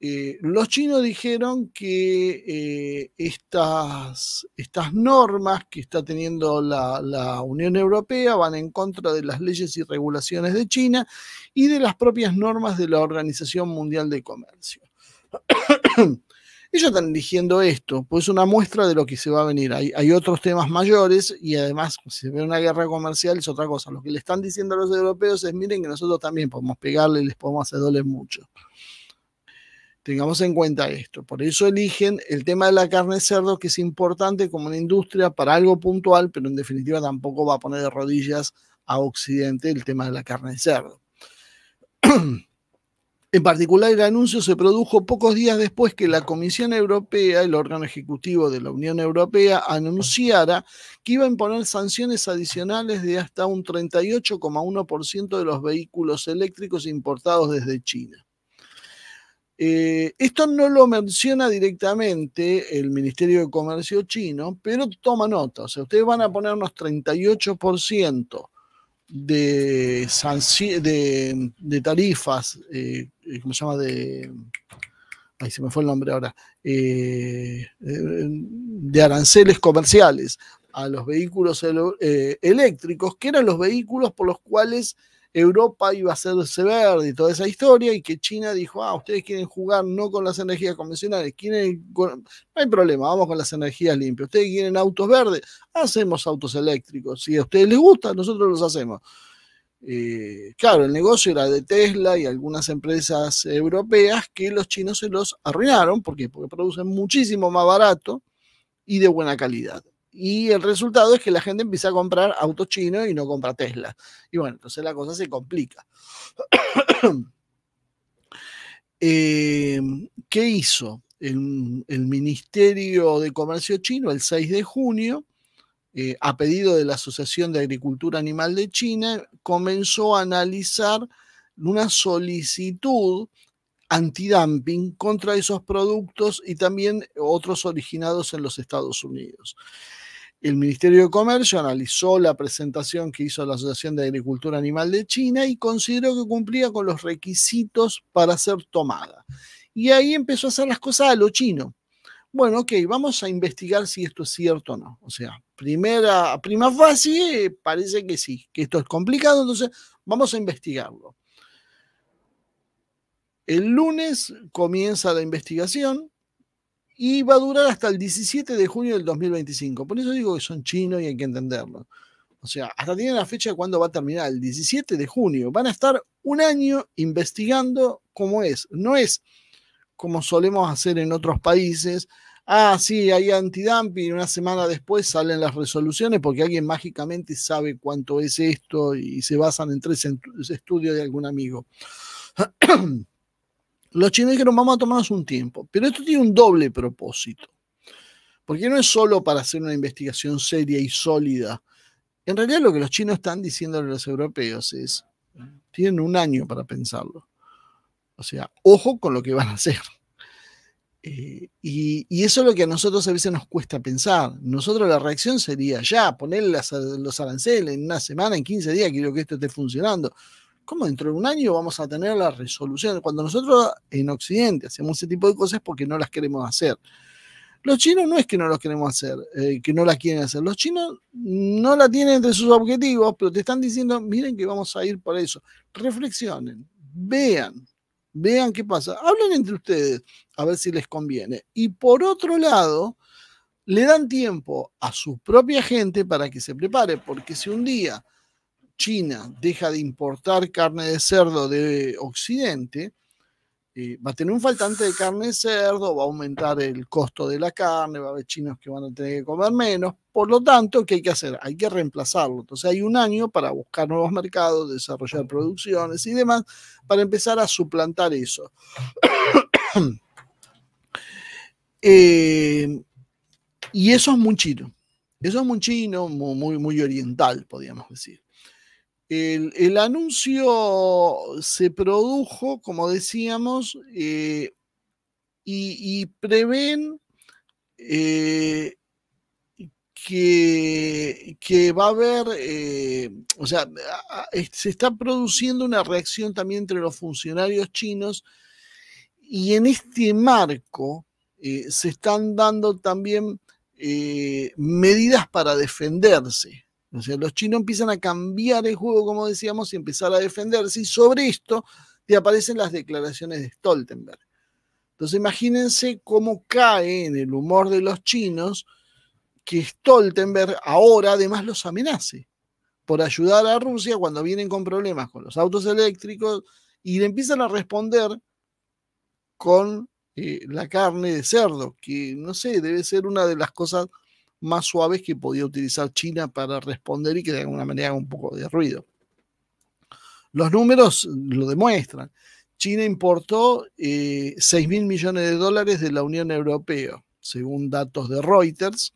Eh, los chinos dijeron que eh, estas, estas, normas que está teniendo la, Unión Europea van en contra de las leyes y regulaciones de China y de las propias normas de la Organización Mundial de Comercio. Ellos están diciendo esto, pues es una muestra de lo que se va a venir. Hay, hay otros temas mayores y además, si se ve una guerra comercial, es otra cosa. Lo que le están diciendo a los europeos es: miren, que nosotros también podemos pegarle y les podemos hacer doler mucho. Tengamos en cuenta esto. Por eso eligen el tema de la carne de cerdo, que es importante como una industria para algo puntual, pero en definitiva tampoco va a poner de rodillas a Occidente el tema de la carne de cerdo. En particular, el anuncio se produjo pocos días después que la Comisión Europea, el órgano ejecutivo de la Unión Europea, anunciara que iba a imponer sanciones adicionales de hasta un 38,1% de los vehículos eléctricos importados desde China. Eh, esto no lo menciona directamente el Ministerio de Comercio chino, pero toma nota. sea, ustedes van a poner unos 38% de, de, tarifas, eh, eh, ¿cómo se llama? De, se me fue el nombre ahora, de aranceles comerciales a los vehículos eléctricos, que eran los vehículos por los cuales Europa iba a ser verde y toda esa historia, y que China dijo, ah, ustedes quieren jugar no con las energías convencionales, quieren, no hay problema, vamos con las energías limpias, ustedes quieren autos verdes, hacemos autos eléctricos, si a ustedes les gusta, nosotros los hacemos. Eh, claro, el negocio era de Tesla y algunas empresas europeas que los chinos se los arruinaron, ¿por qué? Porque producen muchísimo más barato y de buena calidad. Y el resultado es que la gente empieza a comprar autos chinos y no compra Tesla. Y bueno, entonces la cosa se complica. Em, ¿Qué hizo el, Ministerio de Comercio chino el 6 de junio? Eh, a pedido de la Asociación de Agricultura Animal de China, comenzó a analizar una solicitud antidumping contra esos productos y también otros originados en los Estados Unidos. El Ministerio de Comercio analizó la presentación que hizo la Asociación de Agricultura Animal de China y consideró que cumplía con los requisitos para ser tomada. Y ahí empezó a hacer las cosas a lo chino. Bueno, ok, vamos a investigar si esto es cierto o no. O sea, primera, prima fase parece que sí, que esto es complicado, entonces vamos a investigarlo. El lunes comienza la investigación, y va a durar hasta el 17 de junio del 2025. Por eso digo que son chinos y hay que entenderlo. O sea, hasta tienen la fecha de cuándo va a terminar, el 17 de junio. Van a estar un año investigando cómo es. No es como solemos hacer en otros países. Ah, sí, hay antidumping, una semana después salen las resoluciones porque alguien mágicamente sabe cuánto es esto y se basan en tres estudios de algún amigo. Los chinos dijeron, vamos a tomarnos un tiempo, pero esto tiene un doble propósito, porque no es solo para hacer una investigación seria y sólida. En realidad lo que los chinos están diciendo a los europeos es, tienen un año para pensarlo. O sea, ojo con lo que van a hacer. Eh, y, eso es lo que a nosotros a veces nos cuesta pensar. Nosotros la reacción sería ya, poner los aranceles en una semana, en 15 días, quiero que esto esté funcionando. ¿Cómo dentro de un año vamos a tener la resolución? Cuando nosotros en Occidente hacemos ese tipo de cosas es porque no las queremos hacer. Los chinos no es que no las queremos hacer, eh, que no las quieren hacer. Los chinos no la tienen entre sus objetivos, pero te están diciendo, miren que vamos a ir por eso. Reflexionen, vean, vean qué pasa. Hablen entre ustedes a ver si les conviene. Y por otro lado, le dan tiempo a su propia gente para que se prepare, porque si un día China deja de importar carne de cerdo de Occidente, eh, va a tener un faltante de carne de cerdo, va a aumentar el costo de la carne, va a haber chinos que van a tener que comer menos. Por lo tanto, ¿qué hay que hacer? Hay que reemplazarlo. Entonces hay un año para buscar nuevos mercados, desarrollar producciones y demás, para empezar a suplantar eso. Eh, y eso es muy chino. Eso es muy chino, muy, muy oriental, podríamos decir. El, anuncio se produjo, como decíamos, eh, y, prevén eh, que, va a haber, eh, o sea, se está produciendo una reacción también entre los funcionarios chinos y en este marco se están dando también medidas para defenderse. O sea, los chinos empiezan a cambiar el juego, como decíamos, y empezar a defenderse. Y sobre esto te aparecen las declaraciones de Stoltenberg. Entonces imagínense cómo cae en el humor de los chinos que Stoltenberg ahora además los amenace por ayudar a Rusia cuando vienen con problemas con los autos eléctricos y le empiezan a responder con eh, la carne de cerdo, que no sé, debe ser una de las cosas más suaves que podía utilizar China para responder y que de alguna manera haga un poco de ruido. Los números lo demuestran. China importó eh, 6 mil millones de dólares de la Unión Europea, según datos de Reuters,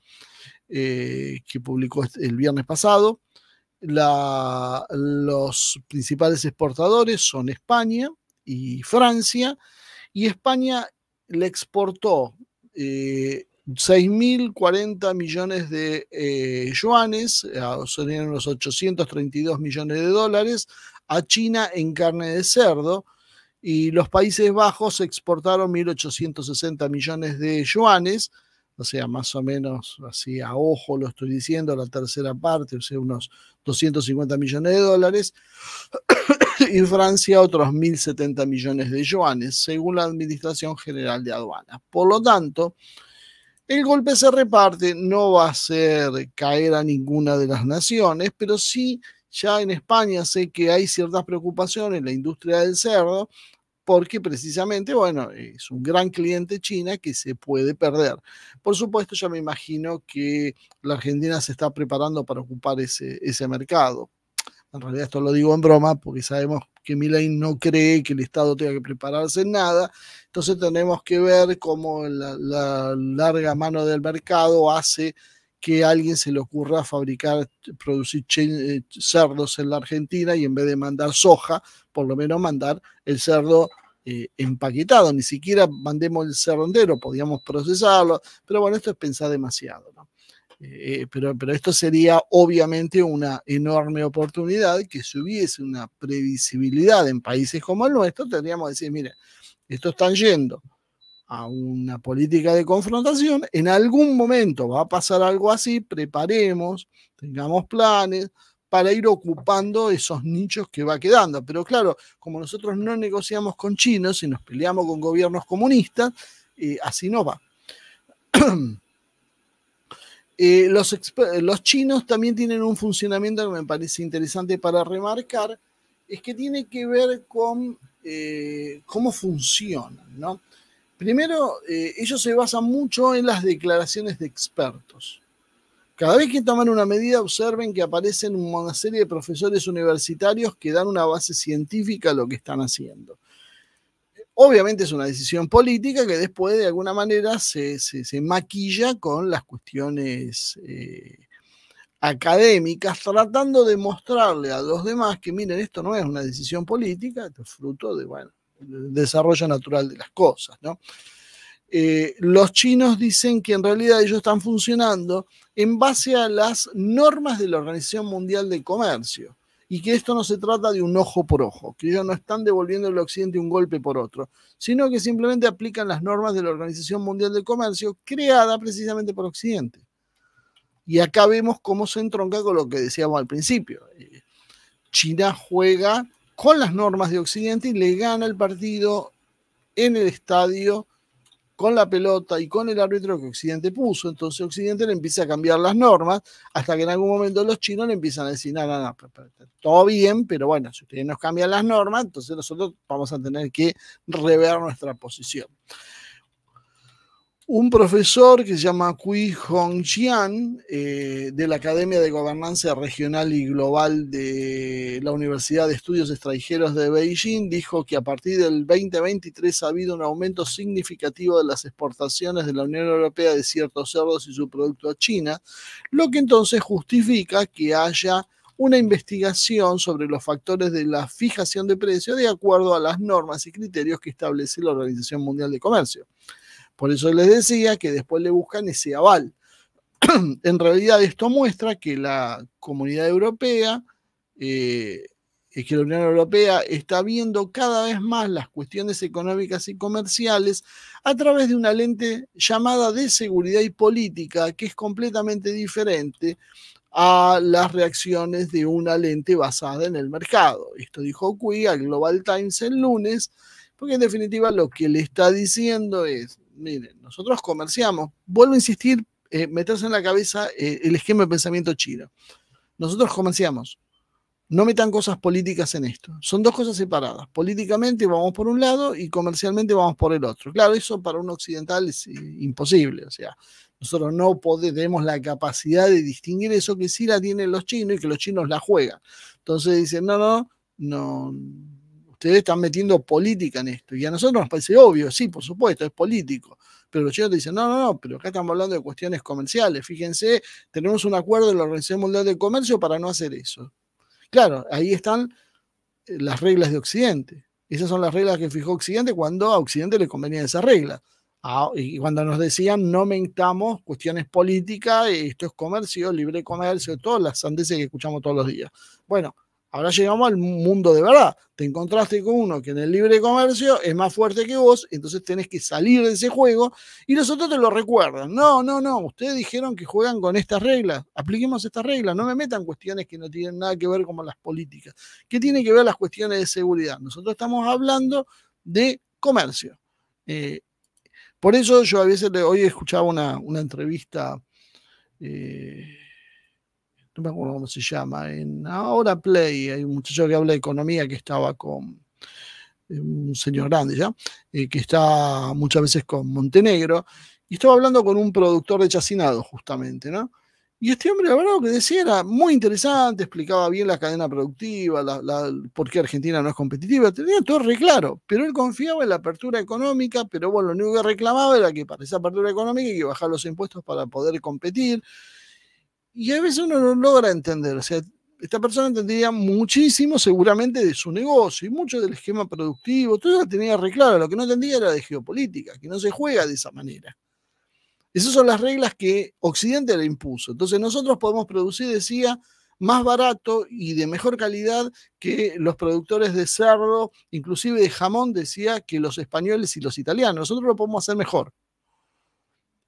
eh, que publicó este, el viernes pasado. los principales exportadores son España y Francia, y España le exportó eh, 6.040 millones de eh, yuanes, eh, serían unos 832 millones de dólares, a China en carne de cerdo. Y los Países Bajos exportaron 1.860 millones de yuanes, o sea, más o menos así a ojo lo estoy diciendo, la tercera parte, o sea, unos 250 millones de dólares, y Francia otros 1.070 millones de yuanes, según la Administración General de Aduanas. Por lo tanto, el golpe se reparte, no va a hacer caer a ninguna de las naciones, pero sí ya en España sé que hay ciertas preocupaciones en la industria del cerdo, porque precisamente, bueno, es un gran cliente China que se puede perder. Por supuesto, ya me imagino que la Argentina se está preparando para ocupar ese, ese mercado. En realidad esto lo digo en broma porque sabemos que Milay no cree que el Estado tenga que prepararse en nada. Entonces tenemos que ver cómo la, larga mano del mercado hace que a alguien se le ocurra fabricar, producir eh, cerdos en la Argentina y en vez de mandar soja, por lo menos mandar el cerdo eh, empaquetado. Ni siquiera mandemos el cerdo entero, podíamos procesarlo, pero bueno, esto es pensar demasiado. ¿no? Eh, pero, pero esto sería obviamente una enorme oportunidad que si hubiese una previsibilidad en países como el nuestro, tendríamos que decir, mire, esto están yendo a una política de confrontación, en algún momento va a pasar algo así, preparemos, tengamos planes para ir ocupando esos nichos que va quedando. Pero claro, como nosotros no negociamos con chinos y nos peleamos con gobiernos comunistas, eh, así no va. Eh, los, chinos también tienen un funcionamiento que me parece interesante para remarcar, es que tiene que ver con eh, cómo funcionan, ¿no? Primero, eh, ellos se basan mucho en las declaraciones de expertos. Cada vez que toman una medida, observen que aparecen una serie de profesores universitarios que dan una base científica a lo que están haciendo. Obviamente es una decisión política que después de alguna manera se, maquilla con las cuestiones eh, académicas, tratando de mostrarle a los demás que miren, esto no es una decisión política, es fruto de, del desarrollo natural de las cosas, eh, los chinos dicen que en realidad ellos están funcionando en base a las normas de la Organización Mundial de Comercio y que esto no se trata de un ojo por ojo, que ellos no están devolviendo al Occidente un golpe por otro, sino que simplemente aplican las normas de la Organización Mundial del Comercio creada precisamente por Occidente. Y acá vemos cómo se entronca con lo que decíamos al principio. Eh, China juega con las normas de Occidente y le gana el partido en el estadio con la pelota y con el árbitro que Occidente puso. Entonces Occidente le empieza a cambiar las normas hasta que en algún momento los chinos le empiezan a decir, nada no, no, todo bien, pero bueno, si ustedes nos cambian las normas, entonces nosotros vamos a tener que rever nuestra posición un profesor que se llama Kui Hongjian, eh, de la Academia de Gobernanza Regional y Global de la Universidad de Estudios Extranjeros de Beijing, dijo que a partir del 2023 ha habido un aumento significativo de las exportaciones de la Unión Europea de ciertos cerdos y su producto a China, lo que entonces justifica que haya una investigación sobre los factores de la fijación de precios de acuerdo a las normas y criterios que establece la Organización Mundial de Comercio. Por eso les decía que después le buscan ese aval. en realidad esto muestra que la comunidad europea, eh, es que la Unión Europea está viendo cada vez más las cuestiones económicas y comerciales a través de una lente llamada de seguridad y política, que es completamente diferente a las reacciones de una lente basada en el mercado. Esto dijo Cui al Global Times el lunes, porque en definitiva lo que le está diciendo es, miren, nosotros comerciamos, vuelvo a insistir, eh, meterse en la cabeza eh, el esquema de pensamiento chino. Nosotros comerciamos, no metan cosas políticas en esto. Son dos cosas separadas. Políticamente vamos por un lado y comercialmente vamos por el otro. Claro, eso para un occidental es eh, imposible. O sea, nosotros no tenemos la capacidad de distinguir eso que sí la tienen los chinos y que los chinos la juegan. Entonces dicen, no, no, no, ustedes están metiendo política en esto. Y a nosotros nos parece obvio, sí, por supuesto, es político. Pero los chinos dicen, no, no, no, pero acá estamos hablando de cuestiones comerciales. Fíjense, tenemos un acuerdo de la Organización Mundial de Comercio para no hacer eso. Claro, ahí están eh, las reglas de Occidente. Esas son las reglas que fijó Occidente cuando a Occidente le convenía esa regla. Ah, y cuando nos decían no mentamos cuestiones políticas, esto es comercio, libre comercio, todas las sandeces que escuchamos todos los días. Bueno, Ahora llegamos al mundo de verdad. Te encontraste con uno que en el libre comercio es más fuerte que vos, entonces tenés que salir de ese juego y los otros te lo recuerdan. No, no, no, ustedes dijeron que juegan con estas reglas, apliquemos estas reglas, no me metan cuestiones que no tienen nada que ver con las políticas. ¿Qué tienen que ver las cuestiones de seguridad? Nosotros estamos hablando de comercio. Eh, por eso yo a veces hoy escuchaba una, una entrevista. Eh, no me acuerdo cómo se llama, en Ahora Play, hay un muchacho que habla de economía que estaba con eh, un señor grande ya, eh, que está muchas veces con Montenegro, y estaba hablando con un productor de chacinado justamente, ¿no? Y este hombre, la lo que decía era muy interesante, explicaba bien la cadena productiva, la, por qué Argentina no es competitiva, tenía todo re claro, pero él confiaba en la apertura económica, pero bueno, lo único que reclamaba era que para esa apertura económica hay que bajar los impuestos para poder competir, y a veces uno no logra entender. O sea, esta persona entendía muchísimo seguramente de su negocio y mucho del esquema productivo, todo lo tenía reclaro, lo que no entendía era de geopolítica, que no se juega de esa manera. Esas son las reglas que Occidente le impuso. Entonces nosotros podemos producir, decía, más barato y de mejor calidad que los productores de cerdo, inclusive de jamón, decía que los españoles y los italianos. Nosotros lo podemos hacer mejor.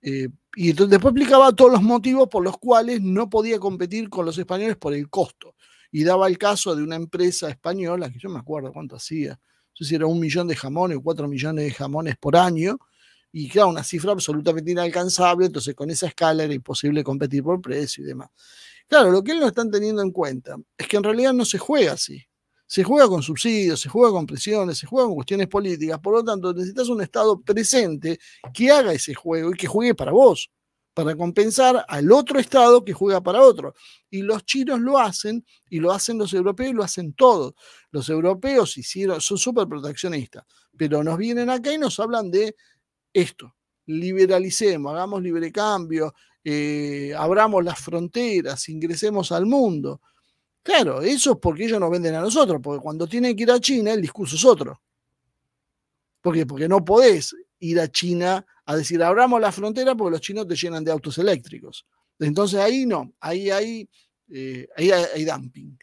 Eh, y después explicaba todos los motivos por los cuales no podía competir con los españoles por el costo. Y daba el caso de una empresa española, que yo me acuerdo cuánto hacía, no sé si era un millón de jamones o cuatro millones de jamones por año, y claro, una cifra absolutamente inalcanzable, entonces con esa escala era imposible competir por precio y demás. Claro, lo que él no están teniendo en cuenta es que en realidad no se juega así se juega con subsidios, se juega con presiones, se juega con cuestiones políticas. Por lo tanto, necesitas un Estado presente que haga ese juego y que juegue para vos, para compensar al otro Estado que juega para otro. Y los chinos lo hacen, y lo hacen los europeos, y lo hacen todos. Los europeos hicieron, son súper proteccionistas, pero nos vienen acá y nos hablan de esto. Liberalicemos, hagamos libre cambio, eh, abramos las fronteras, ingresemos al mundo. Claro, eso es porque ellos nos venden a nosotros, porque cuando tienen que ir a China el discurso es otro. ¿Por qué? Porque no podés ir a China a decir abramos la frontera porque los chinos te llenan de autos eléctricos. Entonces ahí no, ahí hay, eh, ahí hay, dumping.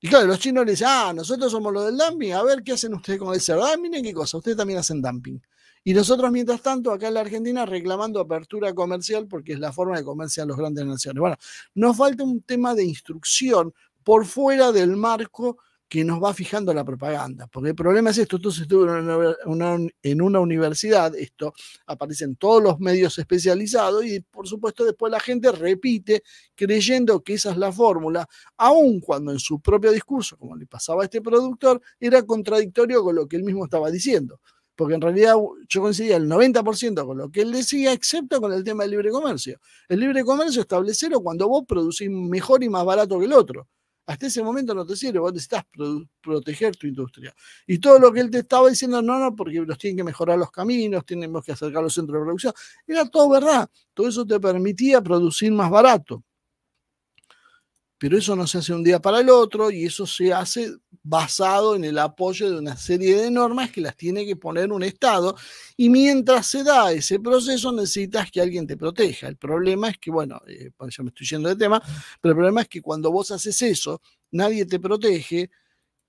Y claro, los chinos les dicen, ah, nosotros somos los del dumping, a ver qué hacen ustedes con el cerdo. Ah, miren qué cosa, ustedes también hacen dumping. Y nosotros, mientras tanto, acá en la Argentina, reclamando apertura comercial porque es la forma de comerciar los grandes naciones. Bueno, nos falta un tema de instrucción por fuera del marco que nos va fijando la propaganda, porque el problema es esto, entonces estuve en una, en una universidad, esto aparece en todos los medios especializados y por supuesto después la gente repite creyendo que esa es la fórmula, aun cuando en su propio discurso, como le pasaba a este productor, era contradictorio con lo que él mismo estaba diciendo porque en realidad yo coincidía el 90% con lo que él decía, excepto con el tema del libre comercio. El libre comercio establecerlo cuando vos producís mejor y más barato que el otro. Hasta ese momento no te sirve, vos necesitas proteger tu industria. Y todo lo que él te estaba diciendo, no, no, porque nos tienen que mejorar los caminos, tenemos que acercar los centros de producción, era todo verdad. Todo eso te permitía producir más barato. Pero eso no se hace un día para el otro y eso se hace basado en el apoyo de una serie de normas que las tiene que poner un Estado. Y mientras se da ese proceso necesitas que alguien te proteja. El problema es que, bueno, eh, pues ya me estoy yendo de tema, pero el problema es que cuando vos haces eso, nadie te protege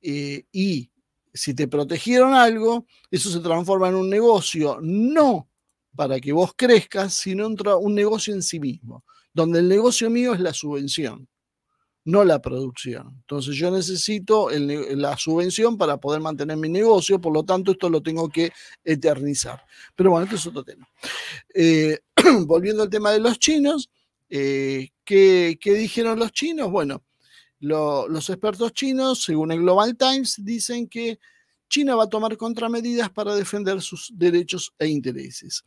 eh, y si te protegieron algo, eso se transforma en un negocio, no para que vos crezcas, sino un negocio en sí mismo, donde el negocio mío es la subvención no la producción. Entonces yo necesito la subvención para poder mantener mi negocio, por lo tanto esto lo tengo que eternizar. Pero bueno, esto es otro tema. Eh, volviendo al tema de los chinos, eh, ¿qué, dijeron los chinos? Bueno, los expertos chinos, según el Global Times, dicen que China va a tomar contramedidas para defender sus derechos e intereses.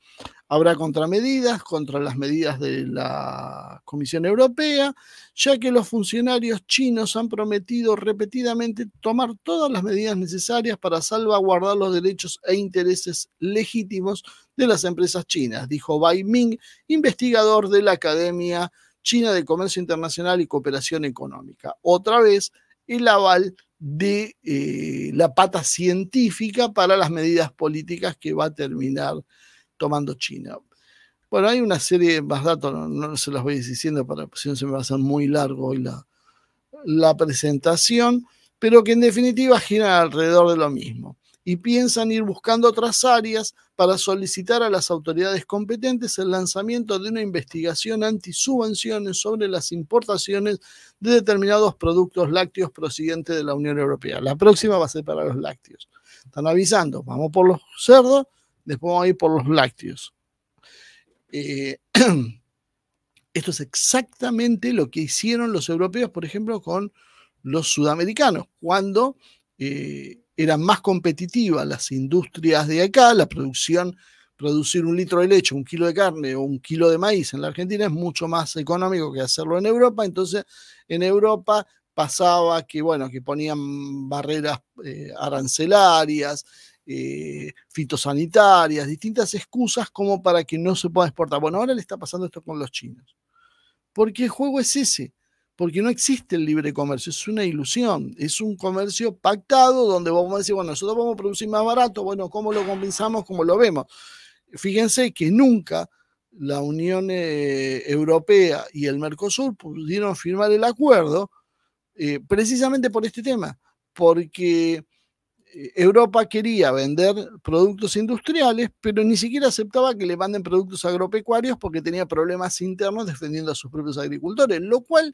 Habrá contramedidas contra las medidas de la Comisión Europea, ya que los funcionarios chinos han prometido repetidamente tomar todas las medidas necesarias para salvaguardar los derechos e intereses legítimos de las empresas chinas, dijo Bai Ming, investigador de la Academia China de Comercio Internacional y Cooperación Económica. Otra vez, el aval de eh, la pata científica para las medidas políticas que va a terminar tomando China. Bueno, hay una serie de más datos, no, se los voy diciendo para si no se me va a hacer muy largo hoy la, la presentación, pero que en definitiva gira alrededor de lo mismo y piensan ir buscando otras áreas para solicitar a las autoridades competentes el lanzamiento de una investigación antisubvenciones sobre las importaciones de determinados productos lácteos procedentes de la Unión Europea. La próxima va a ser para los lácteos. Están avisando, vamos por los cerdos, después vamos a ir por los lácteos. Eh, esto es exactamente lo que hicieron los europeos, por ejemplo, con los sudamericanos, cuando eh, eran más competitivas las industrias de acá, la producción, producir un litro de leche, un kilo de carne o un kilo de maíz en la Argentina es mucho más económico que hacerlo en Europa, entonces en Europa pasaba que, bueno, que ponían barreras eh, arancelarias, eh, fitosanitarias, distintas excusas como para que no se pueda exportar. Bueno, ahora le está pasando esto con los chinos, porque el juego es ese porque no existe el libre comercio, es una ilusión, es un comercio pactado donde vamos a decir, bueno, nosotros vamos a producir más barato, bueno, ¿cómo lo compensamos? ¿Cómo lo vemos? Fíjense que nunca la Unión eh, Europea y el Mercosur pudieron firmar el acuerdo eh, precisamente por este tema, porque eh, Europa quería vender productos industriales, pero ni siquiera aceptaba que le manden productos agropecuarios porque tenía problemas internos defendiendo a sus propios agricultores, lo cual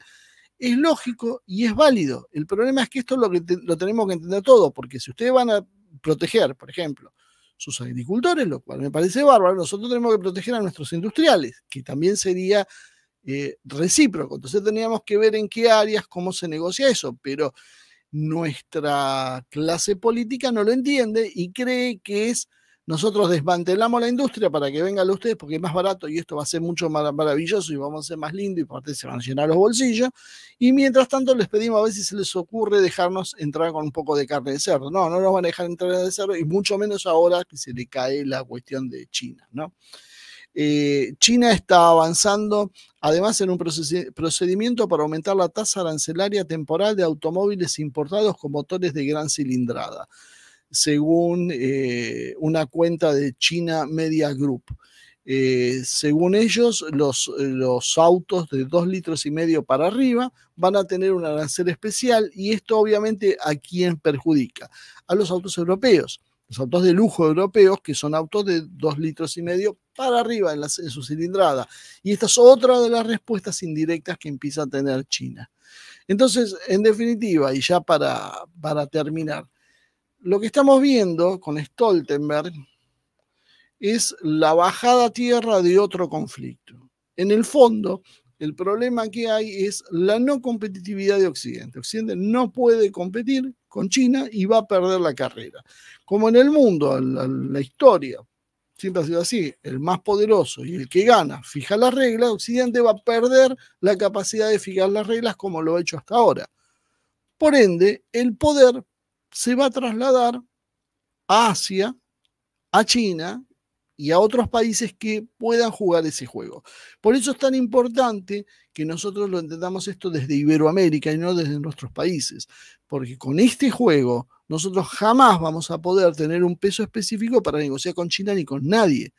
es lógico y es válido. El problema es que esto lo tenemos que entender todo, porque si ustedes van a proteger, por ejemplo, sus agricultores, lo cual me parece bárbaro, nosotros tenemos que proteger a nuestros industriales, que también sería eh, recíproco. Entonces teníamos que ver en qué áreas, cómo se negocia eso, pero nuestra clase política no lo entiende y cree que es nosotros desmantelamos la industria para que vengan ustedes porque es más barato y esto va a ser mucho más maravilloso y vamos a ser más lindo y aparte se van a llenar los bolsillos. Y mientras tanto les pedimos a ver si se les ocurre dejarnos entrar con un poco de carne de cerdo. No, no nos van a dejar entrar de cerdo y mucho menos ahora que se le cae la cuestión de China, ¿no? Eh, China está avanzando además en un procedimiento para aumentar la tasa arancelaria temporal de automóviles importados con motores de gran cilindrada según eh, una cuenta de China Media Group. Eh, según ellos, los, los, autos de dos litros y medio para arriba van a tener un arancel especial y esto obviamente a quién perjudica? A los autos europeos, los autos de lujo europeos que son autos de 2 litros y medio para arriba en, su cilindrada. Y esta es otra de las respuestas indirectas que empieza a tener China. Entonces, en definitiva, y ya para, para terminar, lo que estamos viendo con Stoltenberg es la bajada a tierra de otro conflicto. En el fondo, el problema que hay es la no competitividad de Occidente. Occidente no puede competir con China y va a perder la carrera. Como en el mundo, la, la historia siempre ha sido así, el más poderoso y el que gana fija las reglas, Occidente va a perder la capacidad de fijar las reglas como lo ha hecho hasta ahora. Por ende, el poder se va a trasladar a Asia, a China y a otros países que puedan jugar ese juego. Por eso es tan importante que nosotros lo entendamos esto desde Iberoamérica y no desde nuestros países, porque con este juego nosotros jamás vamos a poder tener un peso específico para negociar con China ni con nadie.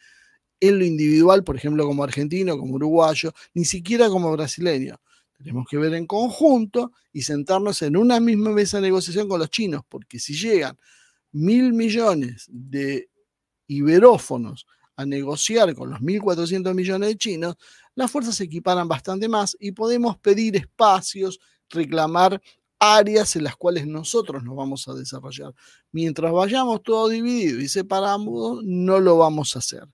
En lo individual, por ejemplo, como argentino, como uruguayo, ni siquiera como brasileño. Tenemos que ver en conjunto y sentarnos en una misma mesa de negociación con los chinos, porque si llegan mil millones de iberófonos a negociar con los 1.400 millones de chinos, las fuerzas se equiparan bastante más y podemos pedir espacios, reclamar áreas en las cuales nosotros nos vamos a desarrollar. Mientras vayamos todo dividido y separamos, no lo vamos a hacer.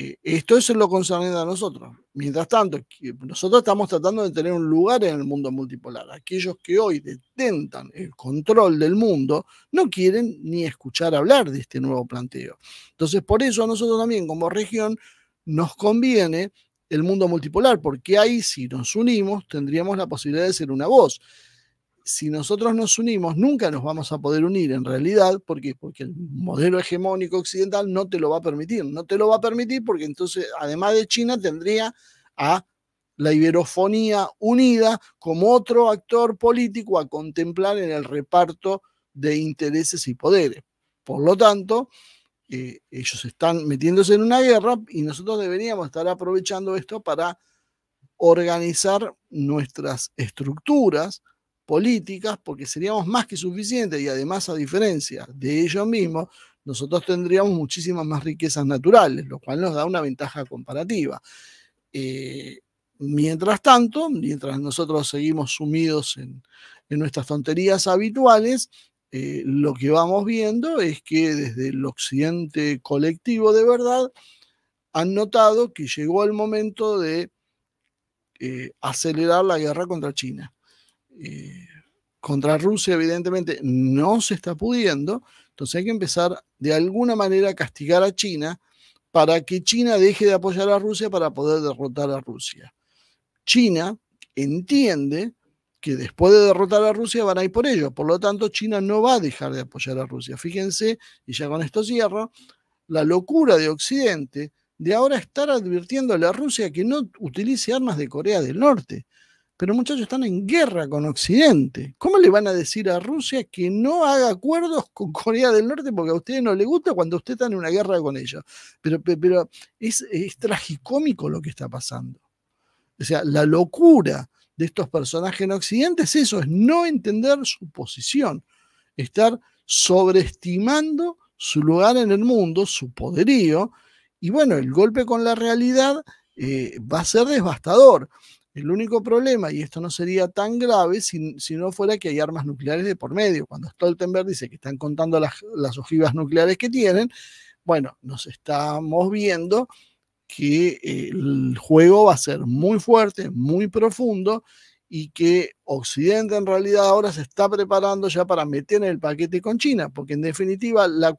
Eh, esto es lo concerniente a nosotros. Mientras tanto, nosotros estamos tratando de tener un lugar en el mundo multipolar. Aquellos que hoy detentan el control del mundo no quieren ni escuchar hablar de este nuevo planteo. Entonces, por eso a nosotros también como región nos conviene el mundo multipolar, porque ahí si nos unimos tendríamos la posibilidad de ser una voz si nosotros nos unimos, nunca nos vamos a poder unir en realidad, porque, porque el modelo hegemónico occidental no te lo va a permitir, no te lo va a permitir porque entonces, además de China, tendría a la iberofonía unida como otro actor político a contemplar en el reparto de intereses y poderes. Por lo tanto, eh, ellos están metiéndose en una guerra y nosotros deberíamos estar aprovechando esto para organizar nuestras estructuras, políticas, porque seríamos más que suficientes y además, a diferencia de ellos mismos, nosotros tendríamos muchísimas más riquezas naturales, lo cual nos da una ventaja comparativa. Eh, mientras tanto, mientras nosotros seguimos sumidos en, nuestras tonterías habituales, eh, lo que vamos viendo es que desde el occidente colectivo de verdad han notado que llegó el momento de eh, acelerar la guerra contra China. Eh, contra Rusia, evidentemente, no se está pudiendo. Entonces hay que empezar de alguna manera a castigar a China para que China deje de apoyar a Rusia para poder derrotar a Rusia. China entiende que después de derrotar a Rusia van a ir por ellos. Por lo tanto, China no va a dejar de apoyar a Rusia. Fíjense, y ya con esto cierro, la locura de Occidente de ahora estar advirtiendo a Rusia que no utilice armas de Corea del Norte. Pero muchachos, están en guerra con Occidente. ¿Cómo le van a decir a Rusia que no haga acuerdos con Corea del Norte porque a ustedes no les gusta cuando usted está en una guerra con ellos? Pero, es, tragicómico lo que está pasando. O sea, la locura de estos personajes en Occidente es eso, es no entender su posición, estar sobreestimando su lugar en el mundo, su poderío, y bueno, el golpe con la realidad eh, va a ser devastador. El único problema, y esto no sería tan grave si, no fuera que hay armas nucleares de por medio. Cuando Stoltenberg dice que están contando las, ojivas nucleares que tienen, bueno, nos estamos viendo que eh, el juego va a ser muy fuerte, muy profundo y que Occidente en realidad ahora se está preparando ya para meter en el paquete con China, porque en definitiva la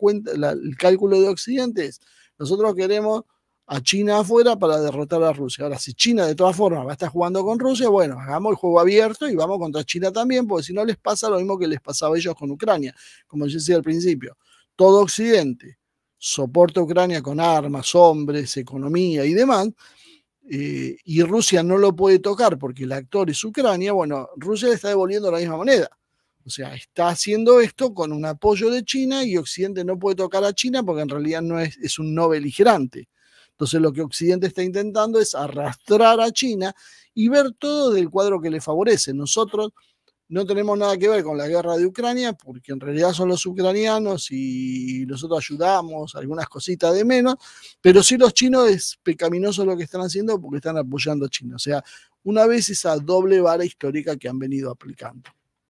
el cálculo de Occidente es, nosotros queremos a China afuera para derrotar a Rusia. Ahora, si China de todas formas va a estar jugando con Rusia, bueno, hagamos el juego abierto y vamos contra China también, porque si no les pasa lo mismo que les pasaba a ellos con Ucrania, como yo decía al principio. Todo Occidente soporta a Ucrania con armas, hombres, economía y demás, eh, y Rusia no lo puede tocar porque el actor es Ucrania, bueno, Rusia le está devolviendo la misma moneda. O sea, está haciendo esto con un apoyo de China y Occidente no puede tocar a China porque en realidad no es, es un no beligerante. Entonces lo que Occidente está intentando es arrastrar a China y ver todo del cuadro que le favorece. Nosotros no tenemos nada que ver con la guerra de Ucrania, porque en realidad son los ucranianos y nosotros ayudamos, algunas cositas de menos, pero sí los chinos es pecaminoso lo que están haciendo porque están apoyando a China. O sea, una vez esa doble vara histórica que han venido aplicando.